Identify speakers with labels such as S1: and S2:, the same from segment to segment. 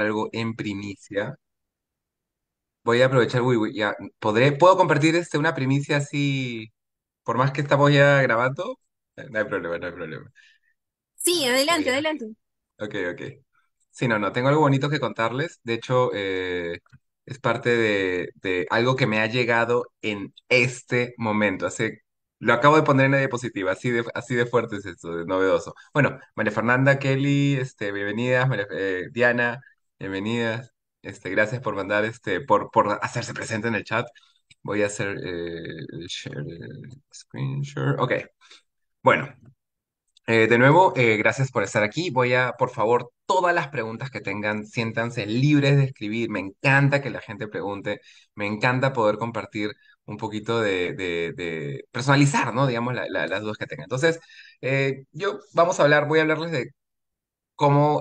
S1: algo en primicia. Voy a aprovechar, ¿podré, puedo compartir este, una primicia así, por más que estamos ya grabando? Eh, no hay problema, no hay problema. Sí, adelante, adelante. Ok, ok. Sí, no, no, tengo algo bonito que contarles. De hecho, eh, es parte de, algo que me ha llegado en este momento. Hace, lo acabo de poner en la diapositiva, así de, así de fuerte es esto, de novedoso. Bueno, María Fernanda, Kelly, este, bienvenidas, eh, Diana bienvenidas. Este, gracias por mandar, este, por, por hacerse presente en el chat. Voy a hacer eh, screen share. Ok. Bueno, eh, de nuevo, eh, gracias por estar aquí. Voy a, por favor, todas las preguntas que tengan, siéntanse libres de escribir. Me encanta que la gente pregunte. Me encanta poder compartir un poquito de, personalizar, ¿no? Digamos, las dudas que tengan. Entonces, eh, yo vamos a hablar, voy a hablarles de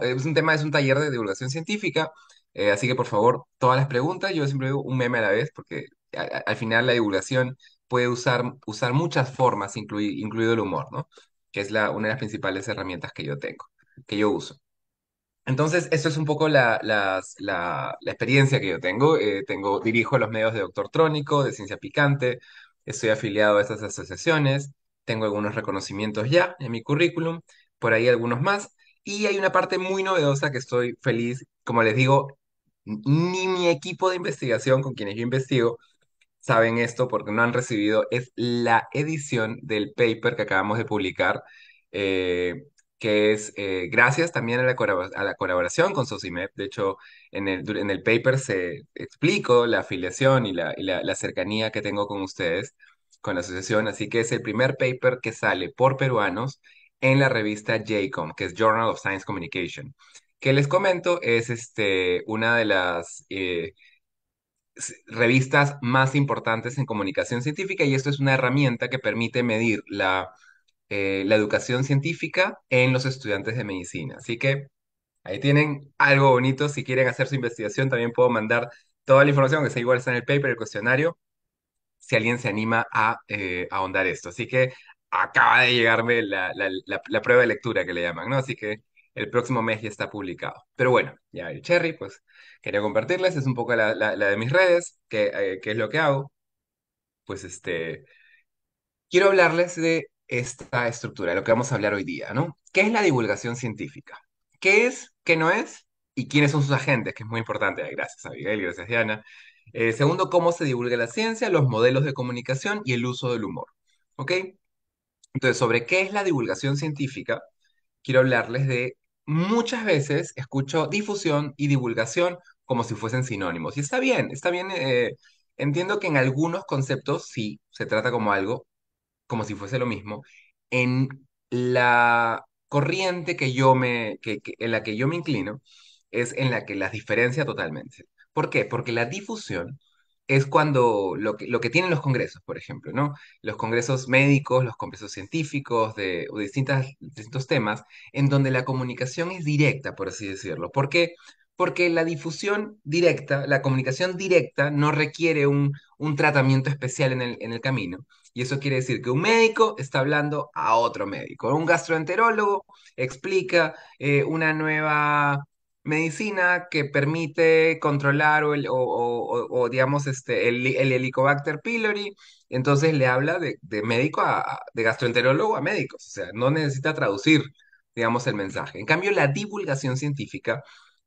S1: eh, es un tema, es un taller de divulgación científica, eh, así que por favor, todas las preguntas, yo siempre digo un meme a la vez, porque al final la divulgación puede usar, usar muchas formas, incluido el humor, ¿no? Que es la, una de las principales herramientas que yo tengo, que yo uso. Entonces, eso es un poco la, la- la experiencia que yo tengo. Eh, tengo. Dirijo los medios de Doctor Trónico, de Ciencia Picante, estoy afiliado a esas asociaciones, tengo algunos reconocimientos ya en mi currículum, por ahí algunos más, y hay una parte muy novedosa que estoy feliz, como les digo, ni mi equipo de investigación con quienes yo investigo saben esto porque no han recibido, es la edición del paper que acabamos de publicar, eh, que es eh, gracias también a la, colaboración con SOCIMEP. De hecho, en el, en el paper se explico la afiliación y, la, la cercanía que tengo con ustedes, con la asociación. Así que es el primer paper que sale por peruanos en la revista JCOM, que es Journal of Science Communication, que les comento es este, una de las eh, revistas más importantes en comunicación científica y esto es una herramienta que permite medir la, eh, la educación científica en los estudiantes de medicina. Así que ahí tienen algo bonito. Si quieren hacer su investigación, también puedo mandar toda la información que sea igual está en el paper, el cuestionario, si alguien se anima a eh, ahondar esto. Así que acaba de llegarme la, prueba de lectura que le llaman, ¿no? Así que el próximo mes ya está publicado. Pero bueno, ya el Cherry, pues quería compartirles, es un poco la, de mis redes, que, eh, es lo que hago. Pues este, quiero hablarles de esta estructura, de lo que vamos a hablar hoy día, ¿no? ¿Qué es la divulgación científica? ¿Qué es, qué no es y quiénes son sus agentes? Que es muy importante. Gracias, y gracias, Diana. Eh, segundo, cómo se divulga la ciencia, los modelos de comunicación y el uso del humor. ¿Ok? Entonces, sobre qué es la divulgación científica, quiero hablarles de muchas veces escucho difusión y divulgación como si fuesen sinónimos. Y está bien, está bien. Eh, entiendo que en algunos conceptos sí se trata como algo, como si fuese lo mismo. En la corriente que yo me, en la que yo me inclino es en la que las diferencia totalmente. ¿Por qué? Porque la difusión es cuando lo que, lo que tienen los congresos, por ejemplo, ¿no? Los congresos médicos, los congresos científicos de, distintas, distintos temas, en donde la comunicación es directa, por así decirlo. ¿Por qué? Porque la difusión directa, la comunicación directa no requiere un, tratamiento especial en el, camino. Y eso quiere decir que un médico está hablando a otro médico. Un gastroenterólogo explica eh, una nueva medicina que permite controlar o, digamos, este, el, Helicobacter pylori. Entonces le habla de, médico a, de gastroenterólogo a médicos. O sea, no necesita traducir, digamos, el mensaje. En cambio, la divulgación científica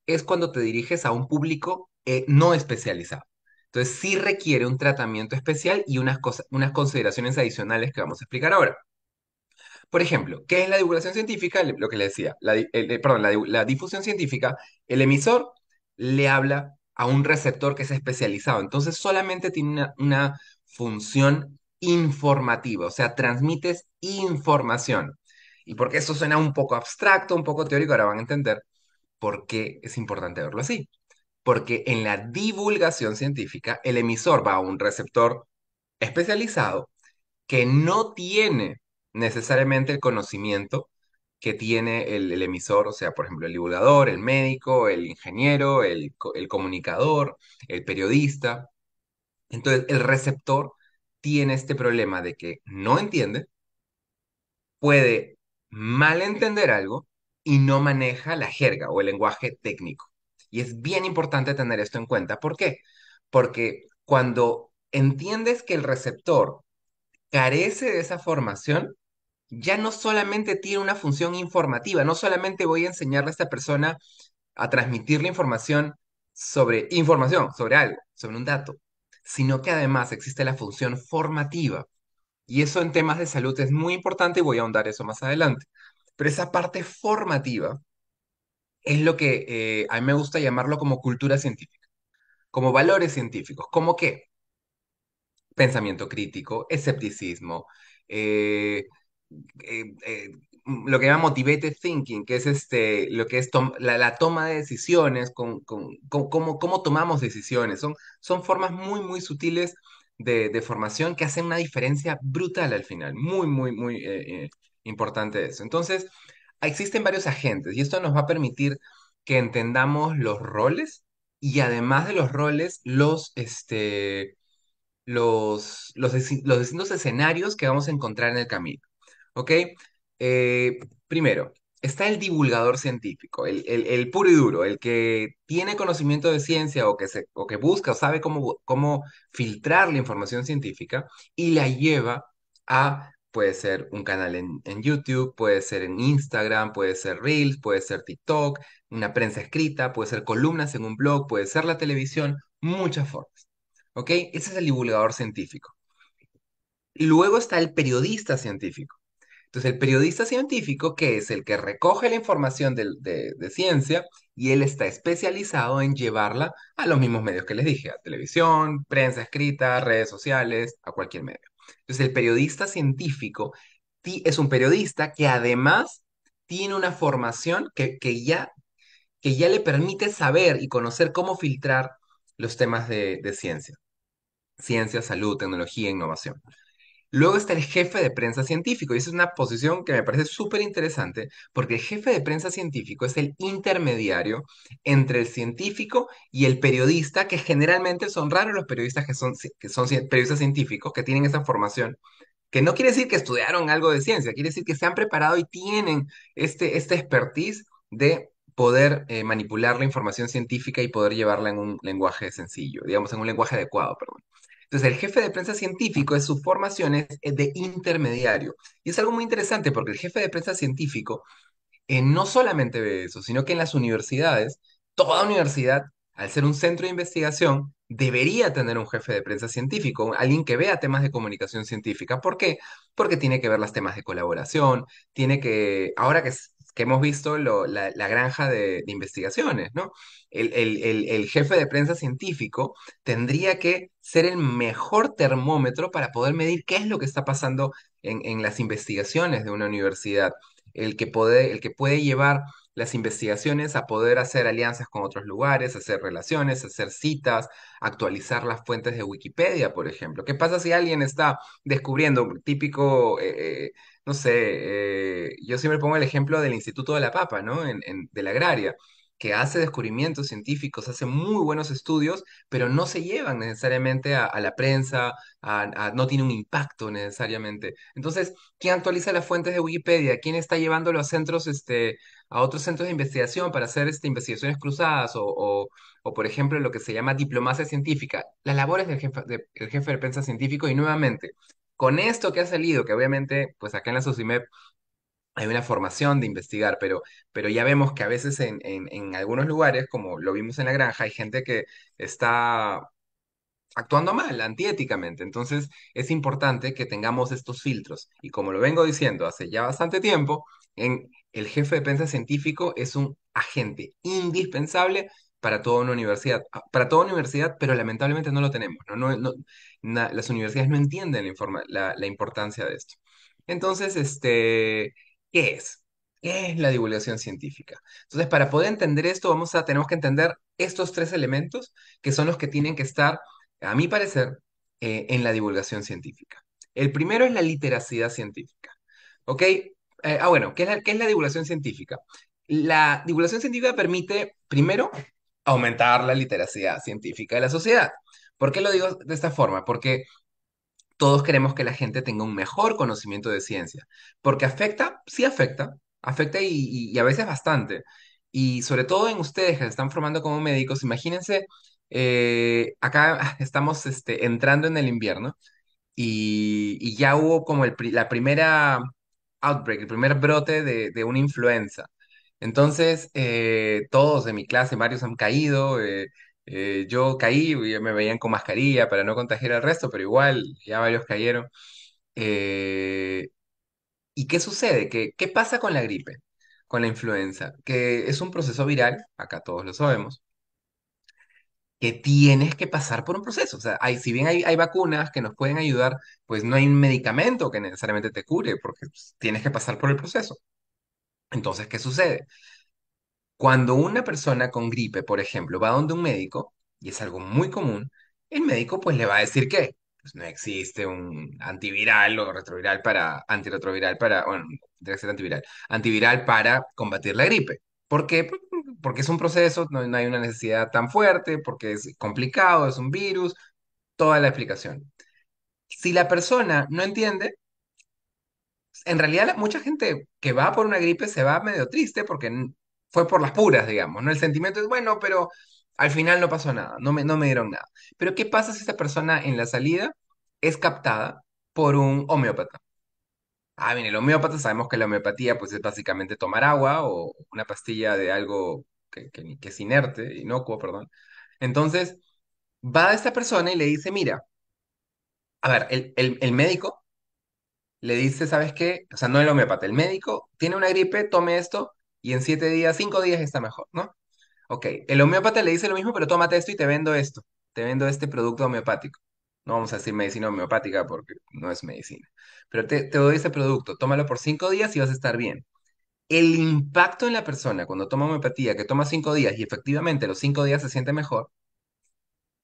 S1: es cuando te diriges a un público eh, no especializado. Entonces, sí requiere un tratamiento especial y unas consideraciones adicionales que vamos a explicar ahora. Por ejemplo, ¿qué es la divulgación científica? Lo que le decía, la, eh, perdón, la, difusión científica, el emisor le habla a un receptor que es especializado, entonces solamente tiene una función informativa, o sea, transmites información. Y porque eso suena un poco abstracto, un poco teórico, ahora van a entender por qué es importante verlo así. Porque en la divulgación científica, el emisor va a un receptor especializado que no tiene necesariamente el conocimiento que tiene el, emisor, o sea, por ejemplo, el divulgador, el médico, el ingeniero, el, el comunicador, el periodista. Entonces, el receptor tiene este problema de que no entiende, puede malentender algo y no maneja la jerga o el lenguaje técnico. Y es bien importante tener esto en cuenta. ¿Por qué? Porque cuando entiendes que el receptor carece de esa formación, ya no solamente tiene una función informativa, no solamente voy a enseñarle a esta persona a transmitirle información sobre información, sobre algo, sobre un dato, sino que además existe la función formativa. Y eso en temas de salud es muy importante y voy a ahondar eso más adelante. Pero esa parte formativa es lo que eh, a mí me gusta llamarlo como cultura científica, como valores científicos, como qué? Pensamiento crítico, escepticismo, eh, eh, eh, lo que llama motivated thinking, que es este, lo que es la, toma de decisiones, con, cómo, tomamos decisiones. Son, son formas muy, muy sutiles de, formación que hacen una diferencia brutal al final. Muy, muy, muy eh, importante eso. Entonces, existen varios agentes y esto nos va a permitir que entendamos los roles y además de los roles, los, este, los, los distintos escenarios que vamos a encontrar en el camino. ¿Ok? Eh, primero, está el divulgador científico, el, puro y duro, el que tiene conocimiento de ciencia o que, o que busca o sabe cómo, cómo filtrar la información científica y la lleva a, puede ser un canal en, en YouTube, puede ser en Instagram, puede ser Reels, puede ser TikTok, una prensa escrita, puede ser columnas en un blog, puede ser la televisión, muchas formas. ¿Ok? Ese es el divulgador científico. Luego está el periodista científico. Entonces, el periodista científico, que es el que recoge la información de, ciencia, y él está especializado en llevarla a los mismos medios que les dije, a televisión, prensa escrita, redes sociales, a cualquier medio. Entonces, el periodista científico es un periodista que además tiene una formación que, ya, le permite saber y conocer cómo filtrar los temas de, de ciencia. Ciencia, salud, tecnología, innovación. Luego está el jefe de prensa científico, y esa es una posición que me parece súper interesante, porque el jefe de prensa científico es el intermediario entre el científico y el periodista, que generalmente son raros los periodistas que son, periodistas científicos, que tienen esa formación, que no quiere decir que estudiaron algo de ciencia, quiere decir que se han preparado y tienen este, este expertise de poder eh, manipular la información científica y poder llevarla en un lenguaje sencillo, digamos, en un lenguaje adecuado, perdón. Entonces, el jefe de prensa científico es su formación es eh, de intermediario. Y es algo muy interesante porque el jefe de prensa científico eh, no solamente ve eso, sino que en las universidades, toda universidad, al ser un centro de investigación, debería tener un jefe de prensa científico, alguien que vea temas de comunicación científica. ¿Por qué? Porque tiene que ver los temas de colaboración, tiene que, ahora que que hemos visto la, granja de, investigaciones, ¿no? El, jefe de prensa científico tendría que ser el mejor termómetro para poder medir qué es lo que está pasando en, las investigaciones de una universidad, el que puede, el que puede llevar las investigaciones a poder hacer alianzas con otros lugares, hacer relaciones, hacer citas, actualizar las fuentes de Wikipedia, por ejemplo. ¿Qué pasa si alguien está descubriendo, un típico eh, eh, no sé, eh, yo siempre pongo el ejemplo del Instituto de la Papa, ¿no? En, en- de la Agraria, que hace descubrimientos científicos, hace muy buenos estudios, pero no se llevan necesariamente a, la prensa, no tiene un impacto necesariamente. Entonces, ¿quién actualiza las fuentes de Wikipedia? ¿Quién está llevándolo a centros, este, a otros centros de investigación para hacer este, investigaciones cruzadas o, o- por ejemplo, lo que se llama diplomacia científica? Las labores del jefe, jefe de prensa científico y nuevamente con esto que ha salido, que obviamente, pues acá en la SOCIMEP hay una formación de investigar, pero, pero ya vemos que a veces en, en, algunos lugares, como lo vimos en la granja, hay gente que está actuando mal, antiéticamente. Entonces, es importante que tengamos estos filtros. Y como lo vengo diciendo hace ya bastante tiempo, el jefe de prensa científico es un agente indispensable para toda una universidad, ah, para toda universidad, pero lamentablemente no lo tenemos. ¿no? No, no, las universidades no entienden la, importancia de esto. Entonces, este, ¿qué es? ¿Qué es la divulgación científica? Entonces, para poder entender esto, vamos a, tenemos que entender estos tres elementos que son los que tienen que estar, a mi parecer, eh, en la divulgación científica. El primero es la literacidad científica. ¿Ok? Eh, ah, bueno, ¿qué es, ¿qué es la divulgación científica? La divulgación científica permite, primero, aumentar la literacidad científica de la sociedad. ¿Por qué lo digo de esta forma? Porque todos queremos que la gente tenga un mejor conocimiento de ciencia, porque afecta, sí afecta, afecta y, a veces bastante. Y sobre todo en ustedes que se están formando como médicos, imagínense, eh, acá estamos este, entrando en el invierno y, ya hubo como el, la primera outbreak, el primer brote de, una influenza. Entonces, eh, todos de mi clase, varios han caído, eh, eh, yo caí, me veían con mascarilla para no contagiar al resto, pero igual ya varios cayeron. Eh, ¿y qué sucede? ¿Qué, pasa con la gripe, con la influenza? Que es un proceso viral, acá todos lo sabemos, que tienes que pasar por un proceso. O sea, hay, si bien hay, vacunas que nos pueden ayudar, pues no hay un medicamento que necesariamente te cure, porque pues, tienes que pasar por el proceso. Entonces, ¿qué sucede? Cuando una persona con gripe, por ejemplo, va donde un médico, y es algo muy común, el médico pues le va a decir que pues, no existe un antiviral o retroviral para, antirretroviral para, bueno, ser antiviral, antiviral para combatir la gripe. ¿Por qué? Pues, porque es un proceso, no, no hay una necesidad tan fuerte, porque es complicado, es un virus, toda la explicación. Si la persona no entiende, en realidad mucha gente que va por una gripe se va medio triste porque fue por las puras, digamos, ¿no? El sentimiento es bueno, pero al final no pasó nada, no me, no me dieron nada. Pero ¿qué pasa si esta persona en la salida es captada por un homeópata? Ah, bien, el homeópata, sabemos que la homeopatía pues es básicamente tomar agua o una pastilla de algo que, que, es inerte, inocuo, perdón. Entonces, va a esta persona y le dice, mira, a ver, el, el médico le dice, ¿sabes qué? O sea, no el homeópata, el médico tiene una gripe, tome esto, y en siete días, cinco días está mejor, ¿no? Ok, el homeopata le dice lo mismo, pero tómate esto y te vendo esto, te vendo este producto homeopático. No vamos a decir medicina homeopática porque no es medicina, pero te, doy este producto, tómalo por cinco días y vas a estar bien. El impacto en la persona cuando toma homeopatía, que toma cinco días y efectivamente los cinco días se siente mejor,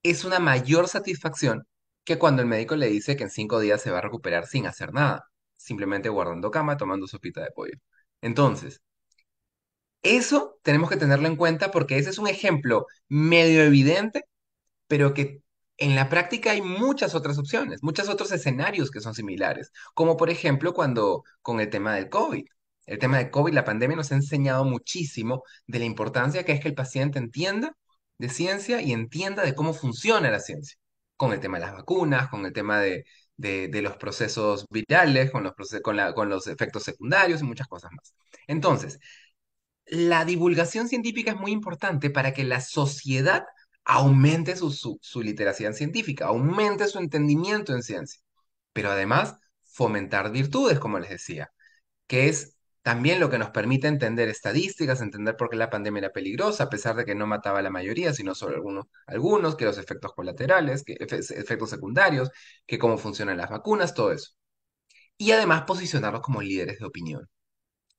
S1: es una mayor satisfacción que cuando el médico le dice que en cinco días se va a recuperar sin hacer nada, simplemente guardando cama, tomando sopita de pollo. Entonces, eso tenemos que tenerlo en cuenta porque ese es un ejemplo medio evidente, pero que en la práctica hay muchas otras opciones, muchos otros escenarios que son similares, como por ejemplo cuando con el tema del COVID. El tema del COVID, la pandemia nos ha enseñado muchísimo de la importancia que es que el paciente entienda de ciencia y entienda de cómo funciona la ciencia, con el tema de las vacunas, con el tema de, los procesos virales, con los, con los efectos secundarios y muchas cosas más. Entonces, la divulgación científica es muy importante para que la sociedad aumente su, su, científica, aumente su entendimiento en ciencia, pero además fomentar virtudes, como les decía, que es también lo que nos permite entender estadísticas, entender por qué la pandemia era peligrosa, a pesar de que no mataba a la mayoría, sino solo algunos, algunos que los efectos colaterales, que efectos secundarios, que cómo funcionan las vacunas, todo eso. Y además posicionarlos como líderes de opinión.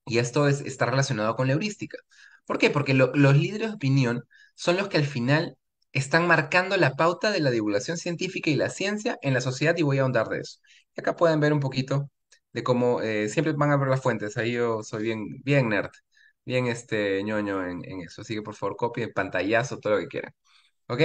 S1: Y esto está relacionado con la heurística. ¿Por qué? Porque los líderes de opinión son los que al final están marcando la pauta de la divulgación científica y la ciencia en la sociedad y voy a ahondar de eso. Y acá pueden ver un poquito de cómo eh, siempre van a ver las fuentes. Ahí yo soy bien, bien nerd, bien este ñoño en, eso. Así que por favor copien, pantallazo, todo lo que quieran. ¿Ok?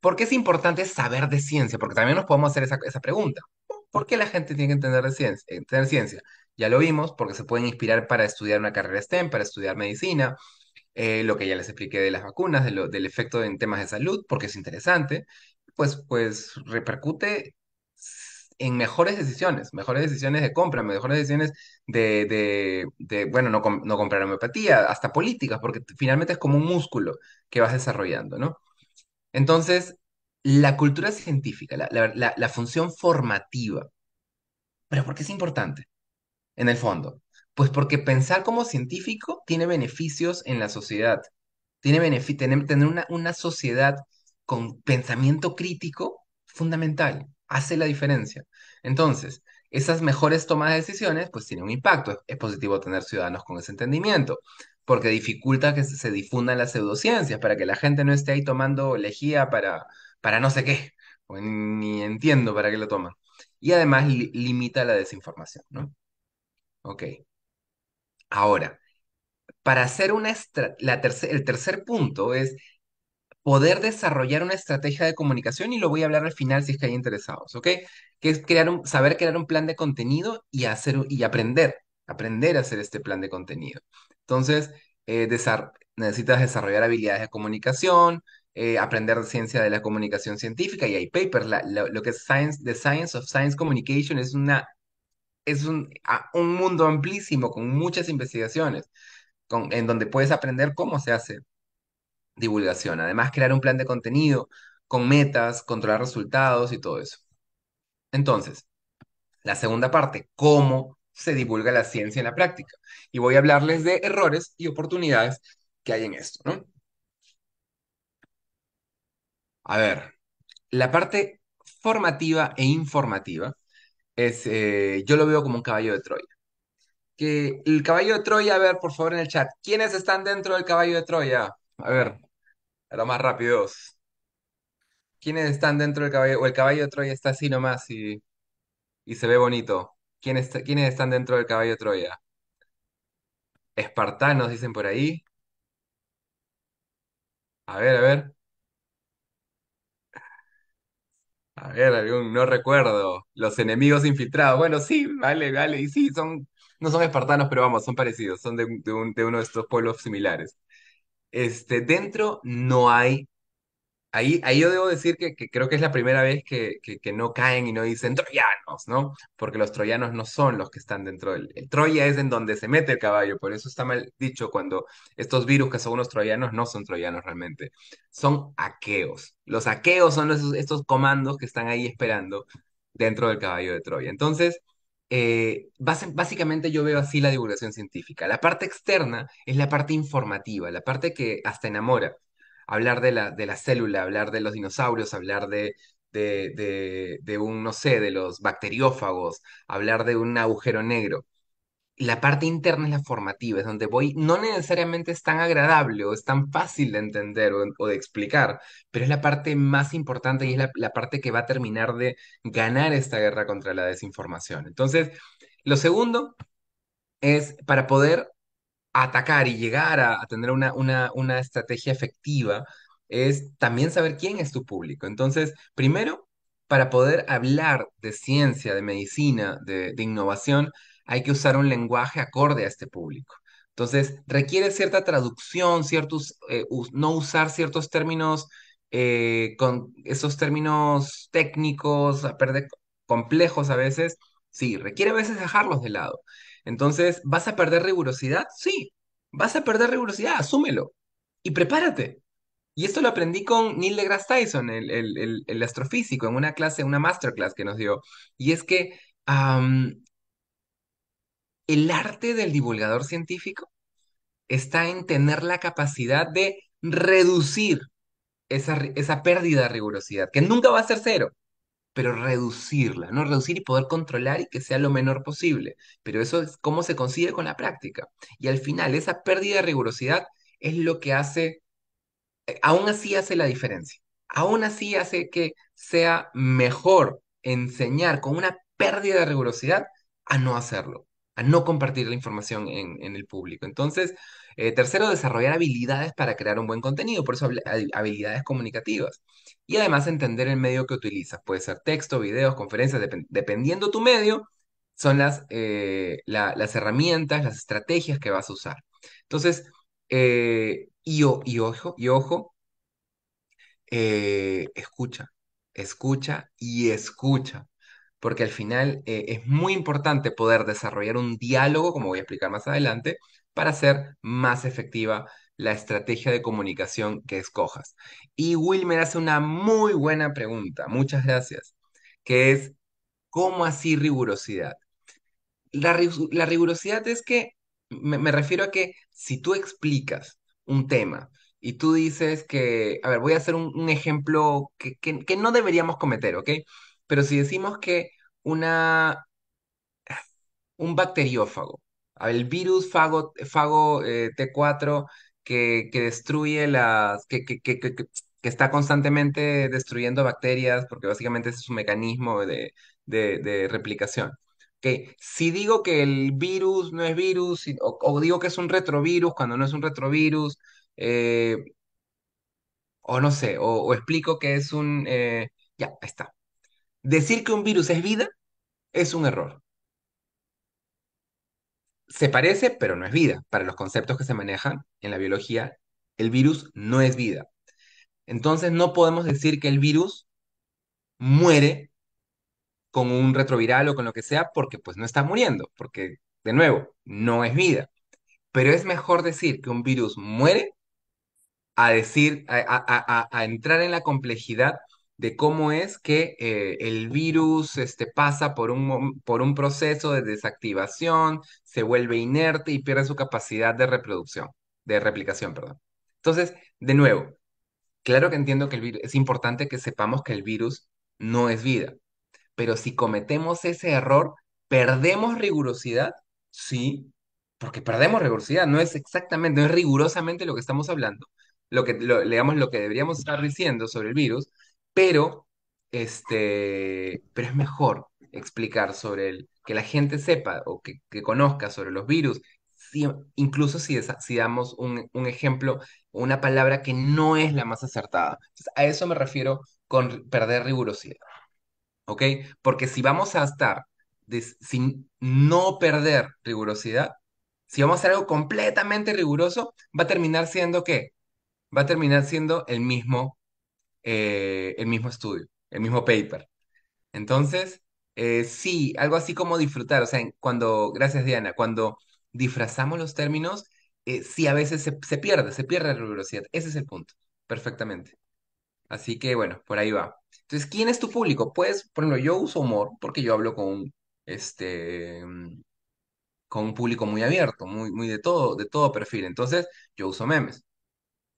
S1: ¿Por qué es importante saber de ciencia? Porque también nos podemos hacer esa, pregunta. ¿Por qué la gente tiene que entender de eh, ciencia, entender ciencia? ya lo vimos, porque se pueden inspirar para estudiar una carrera STEM, para estudiar medicina, eh, lo que ya les expliqué de las vacunas, del efecto en temas de salud, porque es interesante, pues, pues repercute en mejores decisiones, mejores decisiones de compra, mejores decisiones de, de, bueno, no, no comprar homeopatía, hasta políticas, porque finalmente es como un músculo que vas desarrollando, ¿no? Entonces, la cultura científica, la, función formativa, pero ¿por qué es importante? en el fondo? Pues porque pensar como científico tiene beneficios en la sociedad. Tiene tener, tener una, sociedad con pensamiento crítico fundamental, hace la diferencia. Entonces, esas mejores tomas de decisiones pues tienen un impacto. Es positivo tener ciudadanos con ese entendimiento, porque dificulta que se difundan las pseudociencias, para que la gente no esté ahí tomando lejía para, para no sé qué, pues ni entiendo para qué lo toman. Y además limita la desinformación, ¿no? Ok. Ahora, para hacer una estrategia, el tercer punto es poder desarrollar una estrategia de comunicación y lo voy a hablar al final si es que hay interesados, ¿ok? Que es crear saber crear un plan de contenido y, hacer, y aprender, aprender a hacer este plan de contenido. Entonces, eh, necesitas desarrollar habilidades de comunicación, eh, aprender ciencia de la comunicación científica y hay papers, lo que es science, The Science of Science Communication es una es un, mundo amplísimo con muchas investigaciones, con, en donde puedes aprender cómo se hace divulgación. Además, crear un plan de contenido con metas, controlar resultados y todo eso. Entonces, la segunda parte, cómo se divulga la ciencia en la práctica. Y voy a hablarles de errores y oportunidades que hay en esto, ¿no? A ver, la parte formativa e informativa es, eh, yo lo veo como un caballo de Troya. Que el caballo de Troya, a ver, por favor, en el chat, ¿quiénes están dentro del caballo de Troya? A ver, a lo más rápidos. ¿Quiénes están dentro del caballo? O el caballo de Troya está así nomás y, y se ve bonito. ¿Quién ¿quiénes están dentro del caballo de Troya? Espartanos, dicen por ahí. A ver, a ver. A ver, algún, no recuerdo. Los enemigos infiltrados. Bueno, sí, vale, vale. Y sí, son, no son espartanos, pero vamos, son parecidos. Son de, uno de estos pueblos similares. Este, dentro no hay Ahí, yo debo decir que, creo que es la primera vez que, no caen y no dicen troyanos, ¿no? Porque los troyanos no son los que están dentro del... El Troya es en donde se mete el caballo, por eso está mal dicho cuando estos virus que son unos troyanos no son troyanos realmente, son aqueos. Los aqueos son esos, estos comandos que están ahí esperando dentro del caballo de Troya. Entonces, eh, básicamente yo veo así la divulgación científica. La parte externa es la parte informativa, la parte que hasta enamora hablar de la, de la célula, hablar de los dinosaurios, hablar de, de, un, no sé, de los bacteriófagos, hablar de un agujero negro. La parte interna es la formativa, es donde voy, no necesariamente es tan agradable o es tan fácil de entender o, de explicar, pero es la parte más importante y es la parte que va a terminar de ganar esta guerra contra la desinformación. Entonces, lo segundo es para poder atacar y llegar a, tener una, estrategia efectiva es también saber quién es tu público. Entonces, primero, para poder hablar de ciencia, de medicina, de, innovación, hay que usar un lenguaje acorde a este público. Entonces, requiere cierta traducción, ciertos, eh, no usar ciertos términos, eh, con esos términos técnicos, complejos a veces. Sí, requiere a veces dejarlos de lado. Entonces, ¿vas a perder rigurosidad? Sí, vas a perder rigurosidad, asúmelo y prepárate. Y esto lo aprendí con Neil deGrasse Tyson, el, astrofísico, en una clase, una masterclass que nos dio. Y es que el arte del divulgador científico está en tener la capacidad de reducir esa, esa pérdida de rigurosidad, que nunca va a ser cero, pero reducirla, ¿no? Reducir y poder controlar y que sea lo menor posible. Pero eso es cómo se consigue con la práctica. Y al final, esa pérdida de rigurosidad es lo que hace, eh, aún así hace la diferencia. Aún así hace que sea mejor enseñar con una pérdida de rigurosidad a no hacerlo, a no compartir la información en el público. Entonces, eh, tercero, desarrollar habilidades para crear un buen contenido, por eso habilidades comunicativas. Y además entender el medio que utilizas. Puede ser texto, videos, conferencias, dependiendo tu medio, son eh, las, herramientas, las estrategias que vas a usar. Entonces, eh, y, ojo, y ojo escucha, escucha y escucha porque al final es muy importante poder desarrollar un diálogo, como voy a explicar más adelante, para hacer más efectiva la estrategia de comunicación que escojas. Y Wilmer hace una muy buena pregunta, muchas gracias, que es, ¿cómo así rigurosidad? La, rigurosidad es que, me, refiero a que si tú explicas un tema y tú dices que, a ver, voy a hacer un, ejemplo que, que no deberíamos cometer, ¿ok? Pero si decimos que una, un bacteriófago el virus fago, fago eh, T4 que, que, destruye las, que, que, está constantemente destruyendo bacterias, porque básicamente es su mecanismo de, replicación. Si digo que el virus no es virus, o, digo que es un retrovirus cuando no es un retrovirus, eh, o no sé, o, explico que es un... Eh, ya, está. Decir que un virus es vida es un error se parece, pero no es vida. Para los conceptos que se manejan en la biología, el virus no es vida. Entonces no podemos decir que el virus muere con un retroviral o con lo que sea porque pues no está muriendo, porque de nuevo, no es vida. Pero es mejor decir que un virus muere a decir, a, a entrar en la complejidad de cómo es que eh, el virus este, pasa por un, por un proceso de desactivación, se vuelve inerte y pierde su capacidad de reproducción, de replicación, perdón. Entonces, de nuevo, claro que entiendo que es importante que sepamos que el virus no es vida, pero si cometemos ese error, perdemos rigurosidad, sí, porque perdemos rigurosidad, no es exactamente, no es rigurosamente lo que estamos hablando, lo que, leamos lo que deberíamos estar diciendo sobre el virus, pero, este, pero es mejor explicar sobre el, que la gente sepa o que, conozca sobre los virus, incluso si, damos un, un, ejemplo, una palabra que no es la más acertada. a eso me refiero con perder rigurosidad. ¿Ok? Porque si vamos a estar sin no perder rigurosidad, si vamos a hacer algo completamente riguroso, va a terminar siendo qué? Va a terminar siendo el mismo eh, el mismo estudio, el mismo paper. Entonces, eh, sí, algo así como disfrutar, o sea, cuando, gracias Diana, cuando disfrazamos los términos, eh, sí a veces se, pierde, se pierde la rigurosidad. Ese es el punto, perfectamente. Así que bueno, por ahí va. Entonces, ¿quién es tu público? Pues, por ejemplo, yo uso humor porque yo hablo con, este, mm, con un público muy abierto, muy, muy de todo, de todo perfil. Entonces, yo uso memes.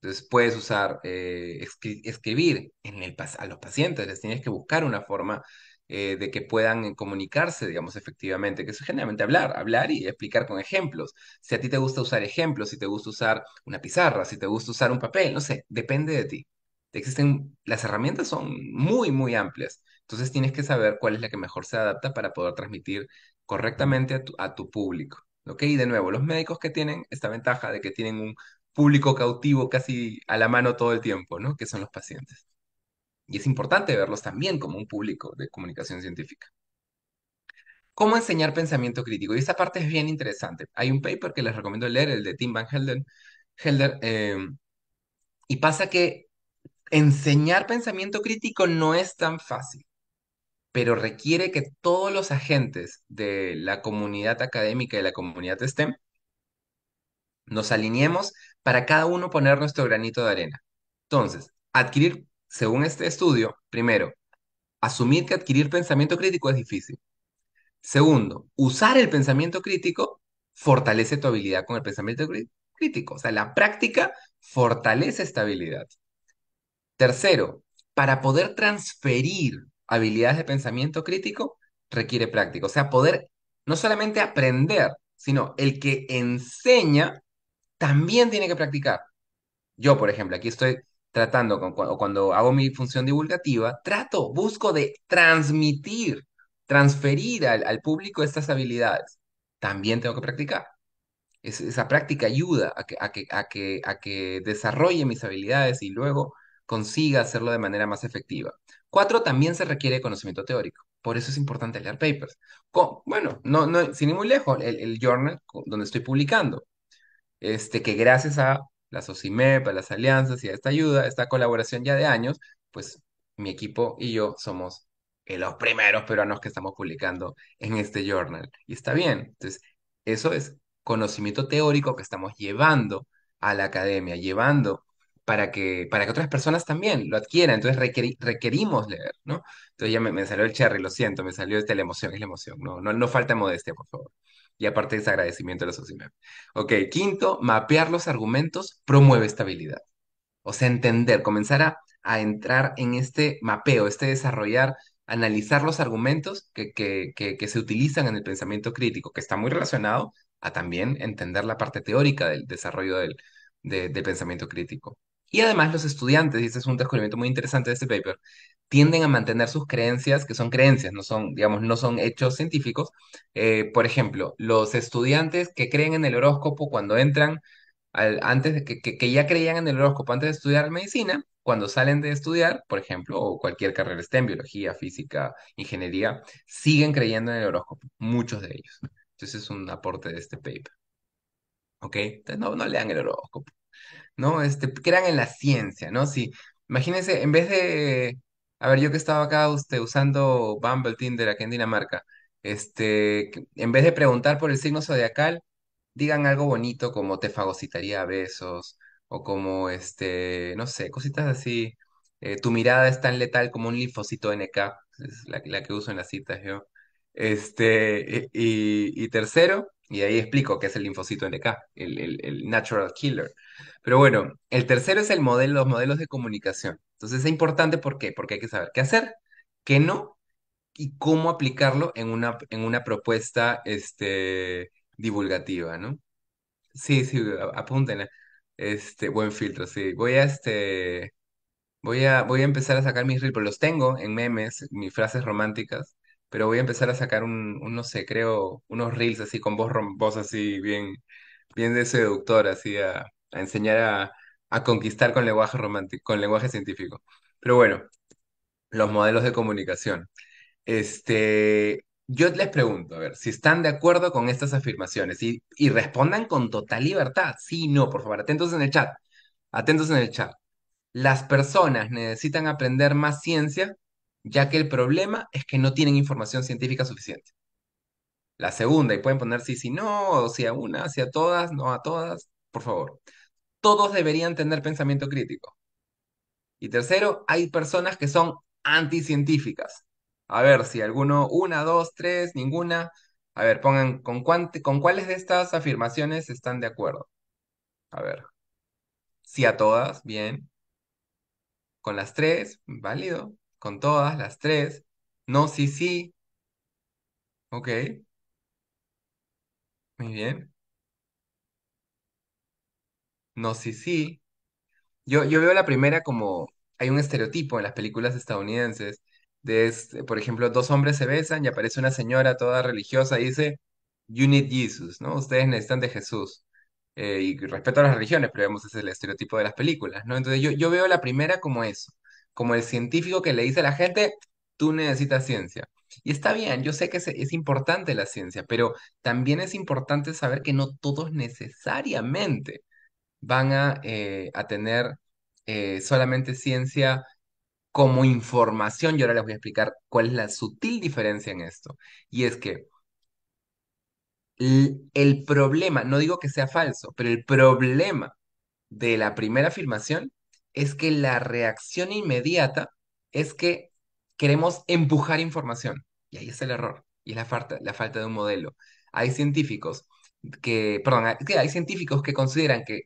S1: Entonces puedes usar, eh, escribir en el a los pacientes, les tienes que buscar una forma eh, de que puedan eh, comunicarse, digamos, efectivamente, que es generalmente hablar, hablar y explicar con ejemplos. Si a ti te gusta usar ejemplos, si te gusta usar una pizarra, si te gusta usar un papel, no sé, depende de ti. Existen, las herramientas son muy, muy amplias. Entonces tienes que saber cuál es la que mejor se adapta para poder transmitir correctamente a tu, a tu público. ¿Ok? Y de nuevo, los médicos que tienen esta ventaja de que tienen un público cautivo casi a la mano todo el tiempo, ¿no? Que son los pacientes. Y es importante verlos también como un público de comunicación científica. ¿Cómo enseñar pensamiento crítico? Y esta parte es bien interesante. Hay un paper que les recomiendo leer, el de Tim Van Helder, eh, y pasa que enseñar pensamiento crítico no es tan fácil, pero requiere que todos los agentes de la comunidad académica y la comunidad STEM nos alineemos para cada uno poner nuestro granito de arena. Entonces, adquirir, según este estudio, primero, asumir que adquirir pensamiento crítico es difícil. Segundo, usar el pensamiento crítico fortalece tu habilidad con el pensamiento crítico. O sea, la práctica fortalece esta habilidad. Tercero, para poder transferir habilidades de pensamiento crítico requiere práctica. O sea, poder no solamente aprender, sino el que enseña también tiene que practicar. Yo, por ejemplo, aquí estoy tratando, con, cuando hago mi función divulgativa, trato, busco de transmitir, transferir al, público estas habilidades. También tengo que practicar. esa práctica ayuda a que, a, que, a, que, desarrolle mis habilidades y luego consiga hacerlo de manera más efectiva. Cuatro, también se requiere conocimiento teórico. Por eso es importante leer papers. bueno, no, no, sin ir muy lejos, el journal donde estoy publicando este, que gracias a la Socimep, a las alianzas y a esta ayuda, esta colaboración ya de años, pues mi equipo y yo somos eh, los primeros peruanos que estamos publicando en este journal. Y está bien. Entonces, eso es conocimiento teórico que estamos llevando a la academia, llevando para que, para que otras personas también lo adquieran. Entonces requerimos leer, ¿no? Entonces ya me, salió el cherry, lo siento, me salió esta la emoción, es la emoción. No, no, no falta modestia, por favor. Y aparte ese agradecimiento a la sociedad. Ok, quinto, mapear los argumentos promueve estabilidad. O sea, entender, comenzar a, a entrar en este mapeo, este desarrollar, analizar los argumentos que, que, que, se utilizan en el pensamiento crítico, que está muy relacionado a también entender la parte teórica del desarrollo del, de, del pensamiento crítico. Y además los estudiantes, y este es un descubrimiento muy interesante de este paper, tienden a mantener sus creencias, que son creencias, no son, digamos, no son hechos científicos. Eh, por ejemplo, los estudiantes que creen en el horóscopo cuando entran, al, antes de que, que, ya creían en el horóscopo antes de estudiar medicina, cuando salen de estudiar, por ejemplo, o cualquier carrera en biología, física, ingeniería, siguen creyendo en el horóscopo, muchos de ellos. Entonces es un aporte de este paper. ¿Ok? Entonces no, no lean el horóscopo. ¿No? Este, crean en la ciencia, ¿no? Si, imagínense, en vez de a ver, yo que estaba acá usted, usando Bumble Tinder aquí en Dinamarca, este, en vez de preguntar por el signo zodiacal, digan algo bonito como te fagocitaría a besos o como, este, no sé, cositas así. Eh, tu mirada es tan letal como un linfocito NK, es la, que uso en las citas yo. Este, y tercero. Y ahí explico qué es el linfocito NK, el, el, natural killer. Pero bueno, el tercero es el modelo, los modelos de comunicación. Entonces es importante ¿por qué? porque hay que saber qué hacer, qué no y cómo aplicarlo en una, en una propuesta este, divulgativa, ¿no? Sí, sí, apunten, ¿eh? Este, buen filtro, sí. Voy a este, voy a, voy a empezar a sacar mis reels, los tengo en memes, mis frases románticas pero voy a empezar a sacar un, no sé, creo, unos reels así con voz, voz así bien, bien de seductor, así a, enseñar a, conquistar con lenguaje romántico, con lenguaje científico. Pero bueno, los modelos de comunicación. Este, yo les pregunto, a ver, si están de acuerdo con estas afirmaciones y, respondan con total libertad. Sí, no, por favor, atentos en el chat. Atentos en el chat. Las personas necesitan aprender más ciencia ya que el problema es que no tienen información científica suficiente. La segunda, y pueden poner sí, sí, no, o sí a una, sí a todas, no a todas, por favor. Todos deberían tener pensamiento crítico. Y tercero, hay personas que son anticientíficas. A ver, si alguno, una, dos, tres, ninguna. A ver, pongan con, con cuáles de estas afirmaciones están de acuerdo. A ver. Sí a todas, bien. Con las tres, válido con todas, las tres. No, sí, sí. Ok, muy bien. No, sí, sí. Yo, yo veo la primera como hay un estereotipo en las películas estadounidenses de, este, por ejemplo, dos hombres se besan y aparece una señora toda religiosa y dice, You need Jesus, ¿no? Ustedes necesitan de Jesús. Eh, y respeto a las religiones, pero vemos ese es el estereotipo de las películas, ¿no? Entonces yo, yo veo la primera como eso como el científico que le dice a la gente, tú necesitas ciencia. Y está bien, yo sé que es, importante la ciencia, pero también es importante saber que no todos necesariamente van a, eh, tener eh, solamente ciencia como información. yo ahora les voy a explicar cuál es la sutil diferencia en esto. Y es que el problema, no digo que sea falso, pero el problema de la primera afirmación es que la reacción inmediata es que queremos empujar información. Y ahí es el error y es la falta, la falta de un modelo. Hay científicos que, perdón, hay científicos que consideran que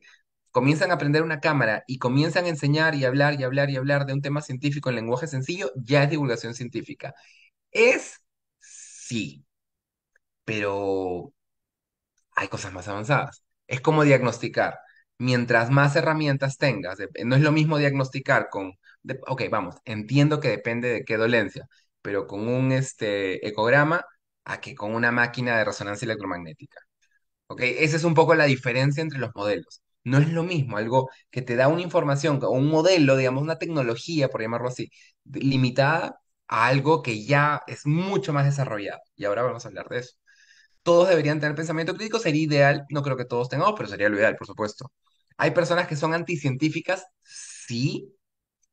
S1: comienzan a aprender una cámara y comienzan a enseñar y hablar y hablar y hablar de un tema científico en lenguaje sencillo, ya es divulgación científica. Es sí, pero hay cosas más avanzadas. Es como diagnosticar mientras más herramientas tengas, no es lo mismo diagnosticar con, ok, vamos, entiendo que depende de qué dolencia, pero con un este, ecograma a que con una máquina de resonancia electromagnética. ¿Ok? Esa es un poco la diferencia entre los modelos. No es lo mismo algo que te da una información o un modelo, digamos, una tecnología, por llamarlo así, limitada a algo que ya es mucho más desarrollado. Y ahora vamos a hablar de eso todos deberían tener pensamiento crítico, sería ideal, no creo que todos tengamos, pero sería lo ideal, por supuesto. Hay personas que son anticientíficas, sí,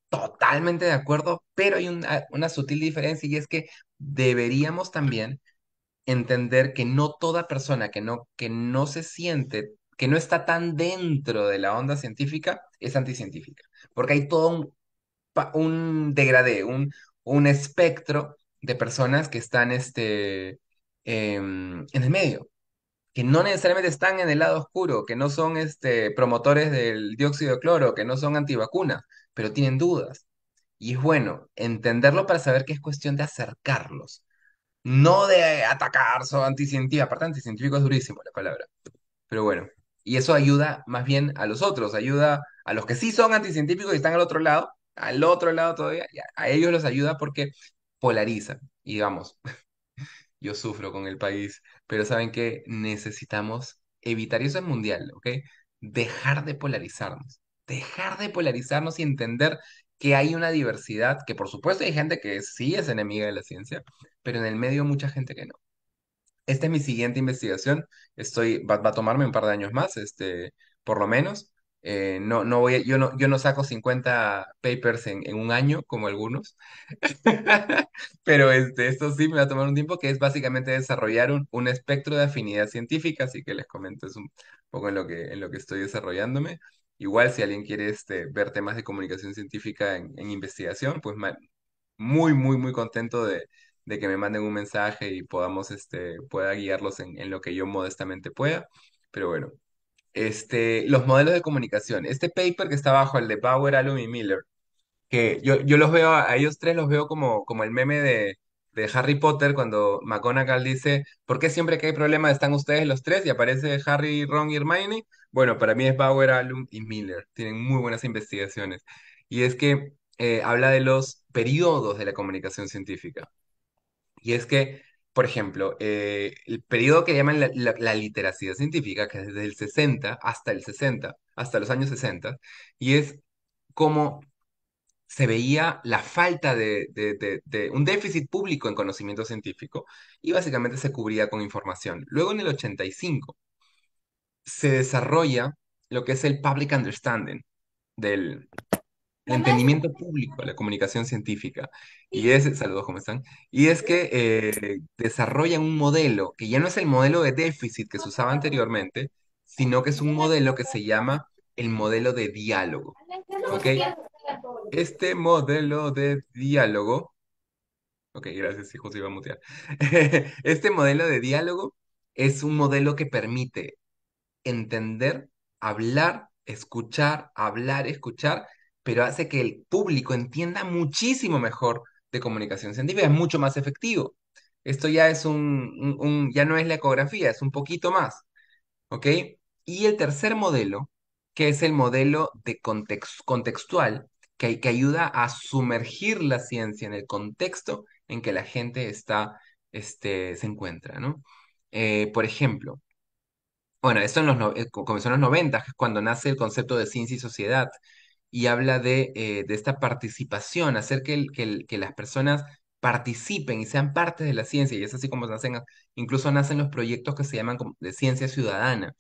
S1: totalmente de acuerdo, pero hay una, ah, una sutil diferencia y es que deberíamos también entender que no toda persona que no, que no se siente, que no está tan dentro de la onda científica, es anticientífica, porque hay todo un, un degradé, un, un espectro de personas que están este, Em, en el medio, que no necesariamente están en el lado oscuro, que no son este, promotores del dióxido de cloro, que no son antivacunas, pero tienen dudas. Y es bueno entenderlo para saber que es cuestión de acercarlos, no de atacar, son anticientíficos, aparte anticientífico es durísimo la palabra, pero bueno, y eso ayuda más bien a los otros, ayuda a los que sí son anticientíficos y están al otro lado, al otro lado todavía, a ellos los ayuda porque polarizan, y vamos, yo sufro con el país, pero saben que necesitamos evitar, y eso es mundial, ¿ok? Dejar de polarizarnos, dejar de polarizarnos y entender que hay una diversidad, que por supuesto hay gente que sí es enemiga de la ciencia, pero en el medio mucha gente que no. Esta es mi siguiente investigación, estoy, va, va a tomarme un par de años más, este, por lo menos, eh, no, no voy yo, no, yo no saco 50 papers en, un año, como algunos, pero este, esto sí me va a tomar un tiempo, que es básicamente desarrollar un, espectro de afinidad científica, así que les comento un poco en lo que, en lo que estoy desarrollándome. Igual si alguien quiere este, ver temas de comunicación científica en, investigación, pues muy, muy, muy contento de, que me manden un mensaje y podamos, este, pueda guiarlos en lo que yo modestamente pueda. Pero bueno, este, los modelos de comunicación. Este paper que está abajo, el de Bauer, Alum y Miller, que yo, yo los veo, a, ellos tres los veo como, como el meme de, de Harry Potter cuando McGonagall dice, ¿por qué siempre que hay problemas están ustedes los tres? Y aparece Harry, Ron y Hermione. Bueno, para mí es Bauer, Alum y Miller. Tienen muy buenas investigaciones. Y es que eh, habla de los periodos de la comunicación científica. Y es que por ejemplo, eh, el periodo que llaman la, literacidad científica, que es desde el 60 hasta el 60, hasta los años 60, y es como se veía la falta de, un déficit público en conocimiento científico y básicamente se cubría con información. Luego en el 85 se desarrolla lo que es el public understanding del, el entendimiento público, la comunicación científica. Y es, saludos, ¿cómo están? Y es que eh, desarrollan un modelo que ya no es el modelo de déficit que se usaba anteriormente, sino que es un modelo que se llama el modelo de diálogo. ¿Ok? Este modelo de diálogo. Ok, gracias, hijos iba a mutear. este modelo de diálogo es un modelo que permite entender, hablar, escuchar, hablar, escuchar pero hace que el público entienda muchísimo mejor de comunicación científica, es mucho más efectivo. Esto ya es un, ya no es la ecografía, es un poquito más. Y el tercer modelo, que es el modelo de contextual, que, ayuda a sumergir la ciencia en el contexto en que la gente está, este, se encuentra, ¿no? Eh, por ejemplo, bueno, esto en los, eh, comenzó en los 90, cuando nace el concepto de ciencia y sociedad, y habla eh, de, esta participación, hacer que, que, las personas participen y sean parte de la ciencia. Y es así como se nacen, incluso nacen los proyectos que se llaman de ciencia ciudadana.